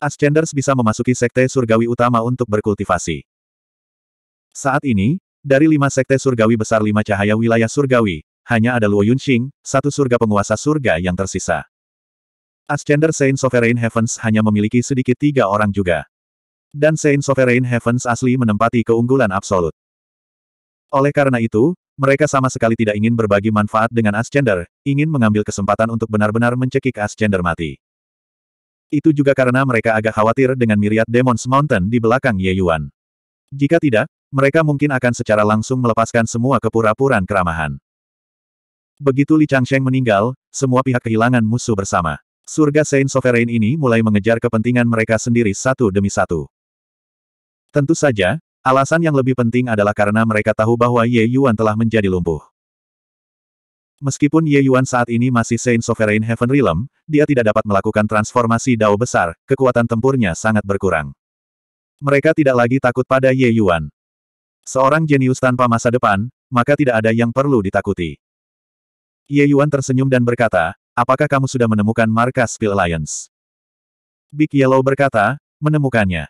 S1: Ascenders bisa memasuki sekte surgawi utama untuk berkultivasi. Saat ini, dari lima sekte surgawi besar lima cahaya wilayah surgawi, hanya ada Luo Yunxing, satu surga penguasa surga yang tersisa. Ascender Saint Sovereign Heavens hanya memiliki sedikit tiga orang juga. Dan Saint Sovereign Heavens asli menempati keunggulan absolut. Oleh karena itu, mereka sama sekali tidak ingin berbagi manfaat dengan Ascender, ingin mengambil kesempatan untuk benar-benar mencekik Ascender mati. Itu juga karena mereka agak khawatir dengan miriat Demon's Mountain di belakang Ye Yuan. Jika tidak, mereka mungkin akan secara langsung melepaskan semua kepura-puraan keramahan. Begitu Li Changsheng meninggal, semua pihak kehilangan musuh bersama. Surga Saint Sovereign ini mulai mengejar kepentingan mereka sendiri satu demi satu. Tentu saja, Alasan yang lebih penting adalah karena mereka tahu bahwa Ye Yuan telah menjadi lumpuh. Meskipun Ye Yuan saat ini masih Saint Sovereign Heaven Realm, dia tidak dapat melakukan transformasi dao besar, kekuatan tempurnya sangat berkurang. Mereka tidak lagi takut pada Ye Yuan. Seorang jenius tanpa masa depan, maka tidak ada yang perlu ditakuti. Ye Yuan tersenyum dan berkata, apakah kamu sudah menemukan markas Spill Alliance? Big Yellow berkata, menemukannya.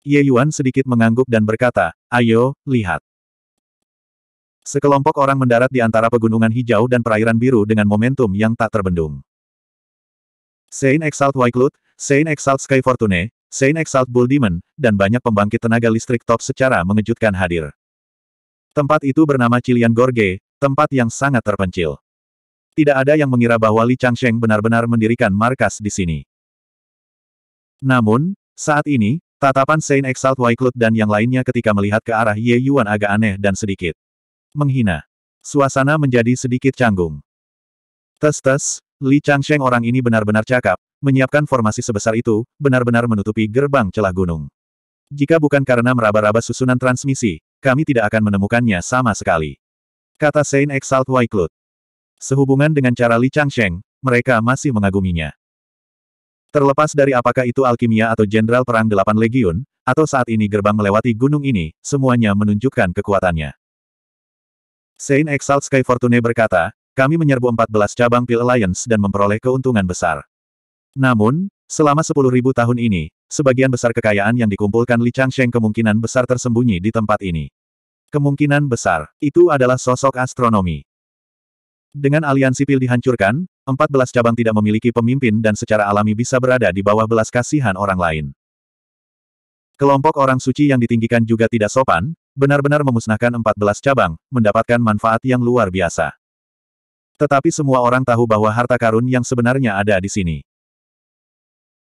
S1: Ye Yuan sedikit mengangguk dan berkata, ayo, lihat. Sekelompok orang mendarat di antara pegunungan hijau dan perairan biru dengan momentum yang tak terbendung. Saint Exalt Waiklut, Saint Exalt Sky Fortune, Saint Exalt Bull Demon, dan banyak pembangkit tenaga listrik top secara mengejutkan hadir. Tempat itu bernama Cilian Gorge, tempat yang sangat terpencil. Tidak ada yang mengira bahwa Li Changsheng benar-benar mendirikan markas di sini. Namun, saat ini, Tatapan Saint Exalt Waiklut dan yang lainnya ketika melihat ke arah Ye Yuan agak aneh dan sedikit menghina. Suasana menjadi sedikit canggung. Tes-tes, Li Changsheng orang ini benar-benar cakap, menyiapkan formasi sebesar itu, benar-benar menutupi gerbang celah gunung. Jika bukan karena meraba-raba susunan transmisi, kami tidak akan menemukannya sama sekali. Kata Saint Exalt Waiklut. Sehubungan dengan cara Li Changsheng, mereka masih mengaguminya. Terlepas dari apakah itu alkimia atau jenderal perang delapan legiun, atau saat ini gerbang melewati gunung ini, semuanya menunjukkan kekuatannya. Saint Exalt Sky Fortune berkata, kami menyerbu 14 cabang Pil Alliance dan memperoleh keuntungan besar. Namun, selama 10.000 tahun ini, sebagian besar kekayaan yang dikumpulkan Li Changsheng kemungkinan besar tersembunyi di tempat ini. Kemungkinan besar, itu adalah sosok astronomi. Dengan aliansi pil dihancurkan, 14 cabang tidak memiliki pemimpin dan secara alami bisa berada di bawah belas kasihan orang lain. Kelompok orang suci yang ditinggikan juga tidak sopan, benar-benar memusnahkan 14 cabang, mendapatkan manfaat yang luar biasa. Tetapi semua orang tahu bahwa harta karun yang sebenarnya ada di sini.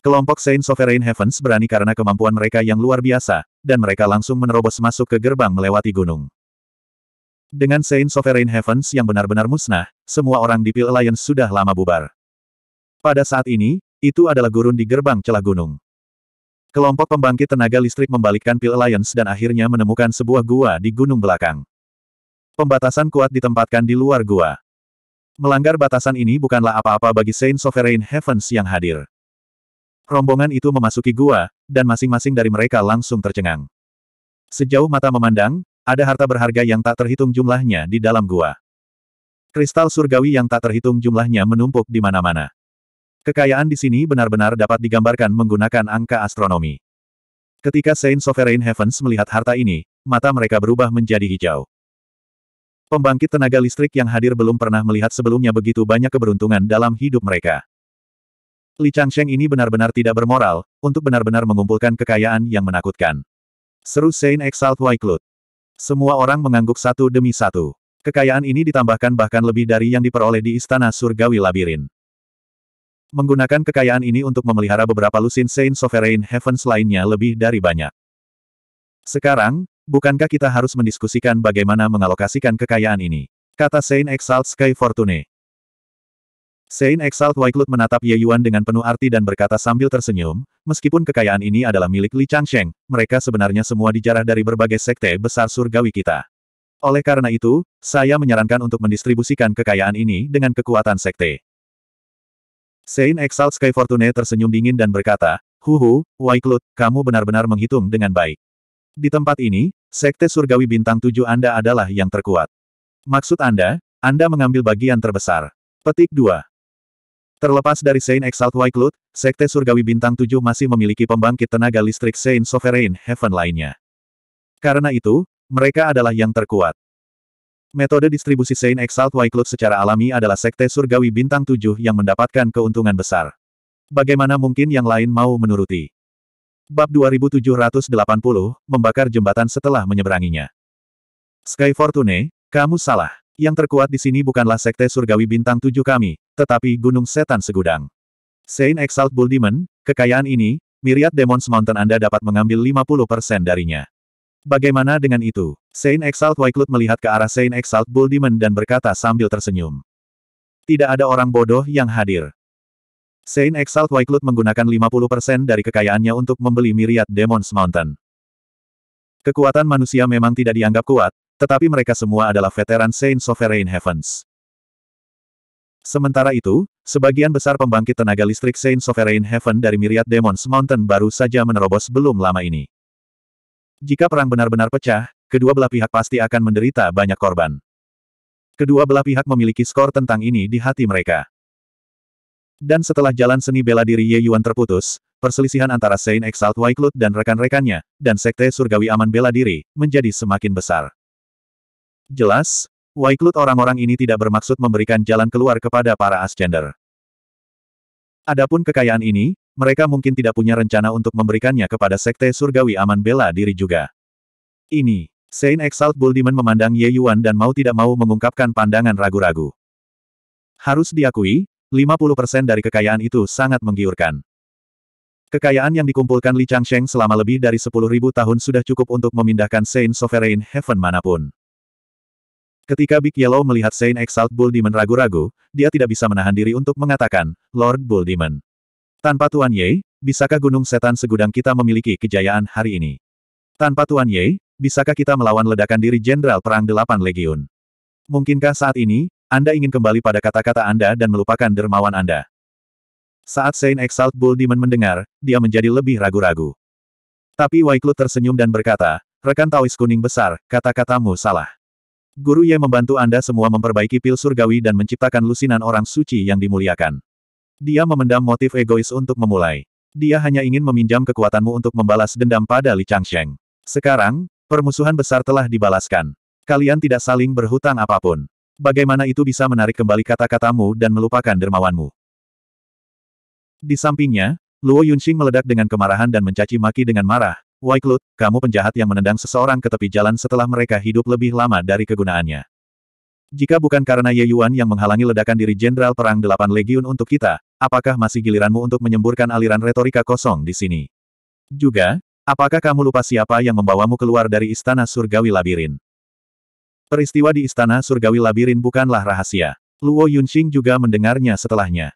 S1: Kelompok Saint Sovereign Heavens berani karena kemampuan mereka yang luar biasa, dan mereka langsung menerobos masuk ke gerbang melewati gunung. Dengan Saint Sovereign Heavens yang benar-benar musnah, semua orang di Pil Alliance sudah lama bubar. Pada saat ini, itu adalah gurun di gerbang celah gunung. Kelompok pembangkit tenaga listrik membalikkan Pil Alliance dan akhirnya menemukan sebuah gua di gunung belakang. Pembatasan kuat ditempatkan di luar gua. Melanggar batasan ini bukanlah apa-apa bagi Saint Sovereign Heavens yang hadir. Rombongan itu memasuki gua, dan masing-masing dari mereka langsung tercengang. Sejauh mata memandang, ada harta berharga yang tak terhitung jumlahnya di dalam gua. Kristal surgawi yang tak terhitung jumlahnya menumpuk di mana-mana. Kekayaan di sini benar-benar dapat digambarkan menggunakan angka astronomi. Ketika Saint Sovereign Heavens melihat harta ini, mata mereka berubah menjadi hijau. Pembangkit tenaga listrik yang hadir belum pernah melihat sebelumnya begitu banyak keberuntungan dalam hidup mereka. Li Changsheng ini benar-benar tidak bermoral, untuk benar-benar mengumpulkan kekayaan yang menakutkan. Seru Saint Exalt Cloud. Semua orang mengangguk satu demi satu. Kekayaan ini ditambahkan bahkan lebih dari yang diperoleh di Istana Surgawi Labirin. Menggunakan kekayaan ini untuk memelihara beberapa lusin Saint Sovereign Heavens lainnya lebih dari banyak. Sekarang, bukankah kita harus mendiskusikan bagaimana mengalokasikan kekayaan ini? Kata Saint Exalt Sky Fortune. Sein Exalt Waiklut menatap Ye Yuan dengan penuh arti dan berkata sambil tersenyum, meskipun kekayaan ini adalah milik Li Changsheng, mereka sebenarnya semua dijarah dari berbagai sekte besar surgawi kita. Oleh karena itu, saya menyarankan untuk mendistribusikan kekayaan ini dengan kekuatan sekte. Sein Exalt Sky Fortune tersenyum dingin dan berkata, Huhu, Waiklut, kamu benar-benar menghitung dengan baik. Di tempat ini, sekte surgawi bintang tujuh Anda adalah yang terkuat. Maksud Anda, Anda mengambil bagian terbesar. Petik 2. Terlepas dari Saint Exalt Cloud, Sekte Surgawi Bintang 7 masih memiliki pembangkit tenaga listrik Saint Sovereign Heaven lainnya. Karena itu, mereka adalah yang terkuat. Metode distribusi Saint Exalt Cloud secara alami adalah Sekte Surgawi Bintang 7 yang mendapatkan keuntungan besar. Bagaimana mungkin yang lain mau menuruti? Bab 2780, Membakar Jembatan Setelah Menyeberanginya. Sky Fortune, kamu salah. Yang terkuat di sini bukanlah Sekte Surgawi Bintang Tujuh kami, tetapi Gunung Setan Segudang. Saint Exalt Bull Demon, kekayaan ini, Miriat Demons Mountain Anda dapat mengambil 50% darinya. Bagaimana dengan itu? Saint Exalt Wyclut melihat ke arah Saint Exalt Bull Demon dan berkata sambil tersenyum. Tidak ada orang bodoh yang hadir. Saint Exalt Wyclut menggunakan 50% dari kekayaannya untuk membeli Miriat Demons Mountain. Kekuatan manusia memang tidak dianggap kuat, tetapi mereka semua adalah veteran Saint Sovereign Heavens. Sementara itu, sebagian besar pembangkit tenaga listrik Saint Sovereign Heaven dari Myriad Demons Mountain baru saja menerobos belum lama ini. Jika perang benar-benar pecah, kedua belah pihak pasti akan menderita banyak korban. Kedua belah pihak memiliki skor tentang ini di hati mereka. Dan setelah jalan seni bela diri Ye Yuan terputus, perselisihan antara Saint Exalt Cloud dan rekan-rekannya, dan Sekte Surgawi Aman Bela Diri, menjadi semakin besar. Jelas, Waiklut orang-orang ini tidak bermaksud memberikan jalan keluar kepada para Ascender. Adapun kekayaan ini, mereka mungkin tidak punya rencana untuk memberikannya kepada Sekte Surgawi Aman Bela Diri juga. Ini, Saint Exalt Buldiman memandang Ye Yuan dan mau tidak mau mengungkapkan pandangan ragu-ragu. Harus diakui, 50% dari kekayaan itu sangat menggiurkan. Kekayaan yang dikumpulkan Li Changsheng selama lebih dari 10.000 tahun sudah cukup untuk memindahkan Saint Sovereign Heaven manapun. Ketika Big Yellow melihat Saint Exalt Bull Demon ragu-ragu, dia tidak bisa menahan diri untuk mengatakan, Lord Bull Demon. Tanpa Tuan Ye, bisakah gunung setan segudang kita memiliki kejayaan hari ini? Tanpa Tuan Ye, bisakah kita melawan ledakan diri Jenderal Perang Delapan Legiun? Mungkinkah saat ini, Anda ingin kembali pada kata-kata Anda dan melupakan dermawan Anda? Saat Saint Exalt Bull Demon mendengar, dia menjadi lebih ragu-ragu. Tapi Waiklut tersenyum dan berkata, Rekan Taois Kuning Besar, kata-katamu salah. Guru Ye membantu Anda semua memperbaiki pil surgawi dan menciptakan lusinan orang suci yang dimuliakan. Dia memendam motif egois untuk memulai. Dia hanya ingin meminjam kekuatanmu untuk membalas dendam pada Li Changsheng. Sekarang, permusuhan besar telah dibalaskan. Kalian tidak saling berhutang apapun. Bagaimana itu bisa menarik kembali kata-katamu dan melupakan dermawanmu? Di sampingnya, Luo Yunxing meledak dengan kemarahan dan mencaci maki dengan marah, Waiklut, kamu penjahat yang menendang seseorang ke tepi jalan setelah mereka hidup lebih lama dari kegunaannya. Jika bukan karena Ye Yuan yang menghalangi ledakan diri Jenderal Perang Delapan Legiun untuk kita, apakah masih giliranmu untuk menyemburkan aliran retorika kosong di sini? Juga, apakah kamu lupa siapa yang membawamu keluar dari Istana Surgawi Labirin? Peristiwa di Istana Surgawi Labirin bukanlah rahasia. Luo Yunxing juga mendengarnya setelahnya.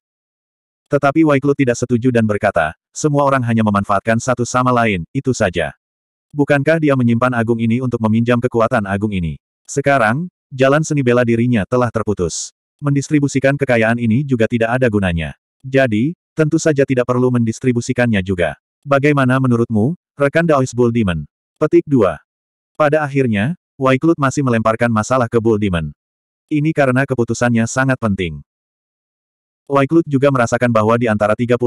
S1: Tetapi Waiklu tidak setuju dan berkata, semua orang hanya memanfaatkan satu sama lain, itu saja. Bukankah dia menyimpan agung ini untuk meminjam kekuatan agung ini? Sekarang, jalan seni bela dirinya telah terputus. Mendistribusikan kekayaan ini juga tidak ada gunanya. Jadi, tentu saja tidak perlu mendistribusikannya juga. Bagaimana menurutmu, rekan Daois Bull Demon? Petik 2. Pada akhirnya, Waiklut masih melemparkan masalah ke Bull Demon. Ini karena keputusannya sangat penting. Wyclut juga merasakan bahwa di antara 38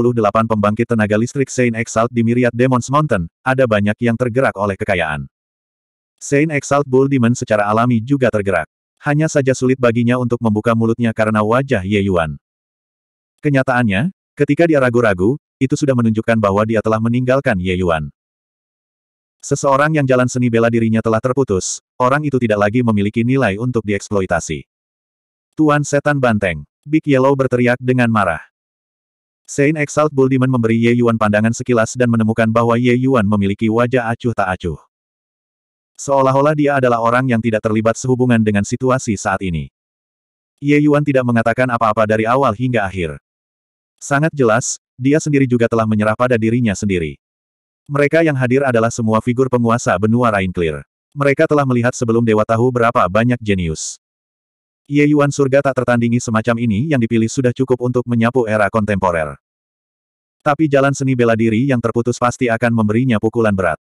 S1: pembangkit tenaga listrik Saint Exalt di Myriad Demons Mountain, ada banyak yang tergerak oleh kekayaan. Saint Exalt Bull Demon secara alami juga tergerak. Hanya saja sulit baginya untuk membuka mulutnya karena wajah Ye Yuan. Kenyataannya, ketika dia ragu-ragu, itu sudah menunjukkan bahwa dia telah meninggalkan Ye Yuan. Seseorang yang jalan seni bela dirinya telah terputus, orang itu tidak lagi memiliki nilai untuk dieksploitasi. Tuan Setan Banteng Big Yellow berteriak dengan marah. Saint Exalt Bull Demon memberi Ye Yuan pandangan sekilas dan menemukan bahwa Ye Yuan memiliki wajah acuh tak acuh. Seolah-olah dia adalah orang yang tidak terlibat sehubungan dengan situasi saat ini. Ye Yuan tidak mengatakan apa-apa dari awal hingga akhir. Sangat jelas, dia sendiri juga telah menyerah pada dirinya sendiri. Mereka yang hadir adalah semua figur penguasa benua Clear, Mereka telah melihat sebelum Dewa tahu berapa banyak jenius. Ye Yuan surga tak tertandingi semacam ini yang dipilih sudah cukup untuk menyapu era kontemporer. Tapi jalan seni bela diri yang terputus pasti akan memberinya pukulan berat.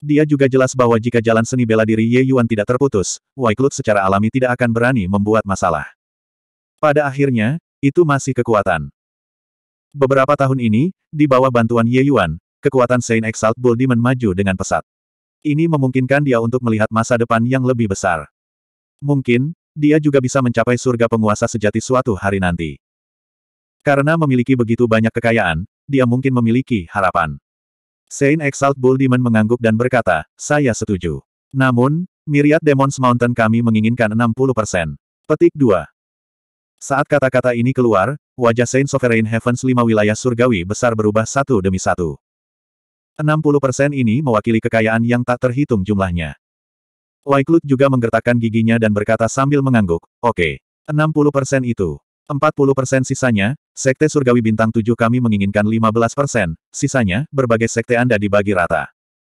S1: Dia juga jelas bahwa jika jalan seni bela diri Ye Yuan tidak terputus, Klut secara alami tidak akan berani membuat masalah. Pada akhirnya, itu masih kekuatan. Beberapa tahun ini, di bawah bantuan Ye Yuan, kekuatan Saint Exalt Bull Demon maju dengan pesat. Ini memungkinkan dia untuk melihat masa depan yang lebih besar. Mungkin, dia juga bisa mencapai surga penguasa sejati suatu hari nanti. Karena memiliki begitu banyak kekayaan, dia mungkin memiliki harapan. Saint Exalt Bull Demon mengangguk dan berkata, saya setuju. Namun, miriat Demons Mountain kami menginginkan 60%. persen." Petik 2. Saat kata-kata ini keluar, wajah Saint Sovereign Heavens lima wilayah surgawi besar berubah satu demi satu. 60% persen ini mewakili kekayaan yang tak terhitung jumlahnya. Loiklut juga menggertakkan giginya dan berkata sambil mengangguk, oke, okay, 60% itu. 40% sisanya, Sekte Surgawi Bintang 7 kami menginginkan 15%, sisanya, berbagai sekte Anda dibagi rata.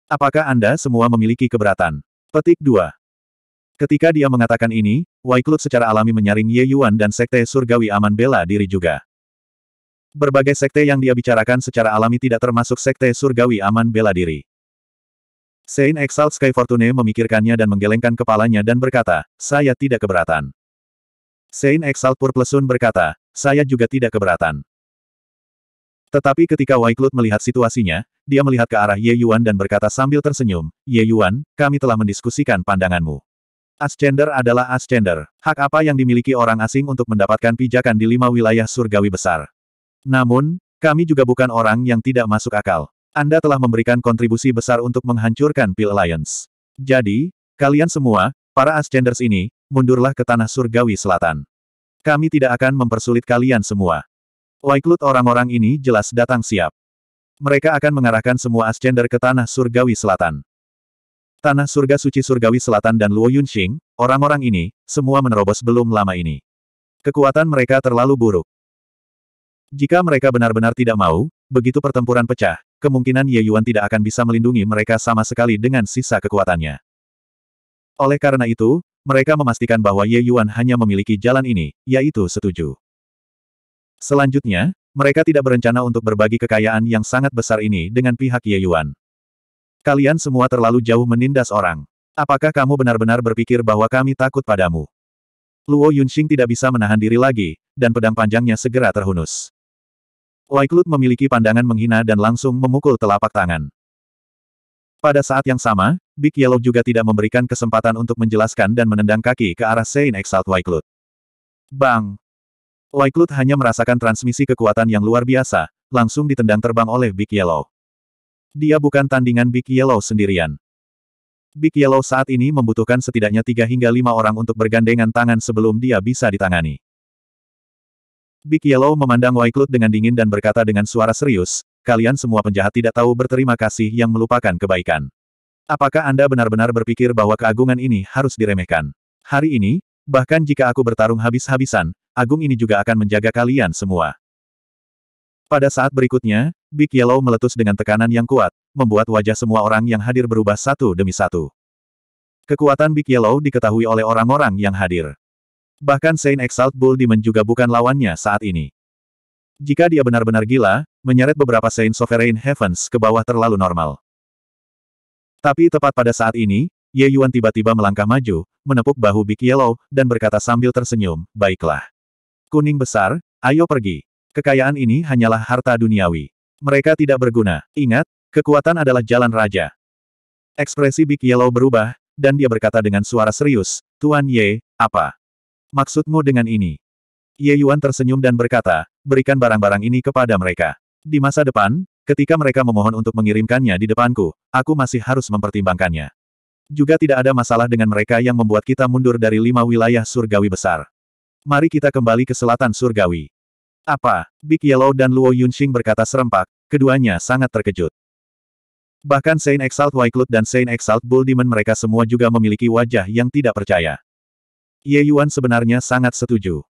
S1: Apakah Anda semua memiliki keberatan? Petik 2. Ketika dia mengatakan ini, Waiklut secara alami menyaring Ye Yuan dan Sekte Surgawi Aman Bela diri juga. Berbagai sekte yang dia bicarakan secara alami tidak termasuk Sekte Surgawi Aman Bela diri. Sein Exalt Sky Fortune memikirkannya dan menggelengkan kepalanya dan berkata, saya tidak keberatan. Saint Exalt Purplesun berkata, saya juga tidak keberatan. Tetapi ketika Waiklut melihat situasinya, dia melihat ke arah Ye Yuan dan berkata sambil tersenyum, Ye Yuan, kami telah mendiskusikan pandanganmu. Ascender adalah Ascender. Hak apa yang dimiliki orang asing untuk mendapatkan pijakan di lima wilayah surgawi besar. Namun, kami juga bukan orang yang tidak masuk akal. Anda telah memberikan kontribusi besar untuk menghancurkan Pil Alliance. Jadi, kalian semua, para Ascenders ini, mundurlah ke tanah surgawi selatan. Kami tidak akan mempersulit kalian semua. Waiklut orang-orang ini jelas datang siap. Mereka akan mengarahkan semua Ascender ke tanah surgawi selatan. Tanah surga suci surgawi selatan dan Luo Yunxing, orang-orang ini, semua menerobos belum lama ini. Kekuatan mereka terlalu buruk. Jika mereka benar-benar tidak mau, begitu pertempuran pecah, kemungkinan Ye Yuan tidak akan bisa melindungi mereka sama sekali dengan sisa kekuatannya. Oleh karena itu, mereka memastikan bahwa Ye Yuan hanya memiliki jalan ini, yaitu setuju. Selanjutnya, mereka tidak berencana untuk berbagi kekayaan yang sangat besar ini dengan pihak Ye Yuan. Kalian semua terlalu jauh menindas orang. Apakah kamu benar-benar berpikir bahwa kami takut padamu? Luo Yunxing tidak bisa menahan diri lagi, dan pedang panjangnya segera terhunus. Loiklut memiliki pandangan menghina dan langsung memukul telapak tangan. Pada saat yang sama, Big Yellow juga tidak memberikan kesempatan untuk menjelaskan dan menendang kaki ke arah Saint Exalt Waiklut. Bang! Waiklut hanya merasakan transmisi kekuatan yang luar biasa, langsung ditendang terbang oleh Big Yellow. Dia bukan tandingan Big Yellow sendirian. Big Yellow saat ini membutuhkan setidaknya tiga hingga lima orang untuk bergandengan tangan sebelum dia bisa ditangani. Big Yellow memandang Cloud dengan dingin dan berkata dengan suara serius, kalian semua penjahat tidak tahu berterima kasih yang melupakan kebaikan. Apakah Anda benar-benar berpikir bahwa keagungan ini harus diremehkan? Hari ini, bahkan jika aku bertarung habis-habisan, agung ini juga akan menjaga kalian semua. Pada saat berikutnya, Big Yellow meletus dengan tekanan yang kuat, membuat wajah semua orang yang hadir berubah satu demi satu. Kekuatan Big Yellow diketahui oleh orang-orang yang hadir. Bahkan Saint Exalt Bull Demon juga bukan lawannya saat ini. Jika dia benar-benar gila, menyeret beberapa Saint Sovereign Heavens ke bawah terlalu normal. Tapi tepat pada saat ini, Ye Yuan tiba-tiba melangkah maju, menepuk bahu Big Yellow, dan berkata sambil tersenyum, Baiklah. Kuning besar, ayo pergi. Kekayaan ini hanyalah harta duniawi. Mereka tidak berguna. Ingat, kekuatan adalah jalan raja. Ekspresi Big Yellow berubah, dan dia berkata dengan suara serius, Tuan Ye, apa? Maksudmu dengan ini? Ye Yuan tersenyum dan berkata, berikan barang-barang ini kepada mereka. Di masa depan, ketika mereka memohon untuk mengirimkannya di depanku, aku masih harus mempertimbangkannya. Juga tidak ada masalah dengan mereka yang membuat kita mundur dari lima wilayah surgawi besar. Mari kita kembali ke selatan surgawi. Apa? Big Yellow dan Luo Yunxing berkata serempak, keduanya sangat terkejut. Bahkan Saint Exalt Wyclut dan Saint Exalt Bull Demon mereka semua juga memiliki wajah yang tidak percaya. Ye Yuan sebenarnya sangat setuju.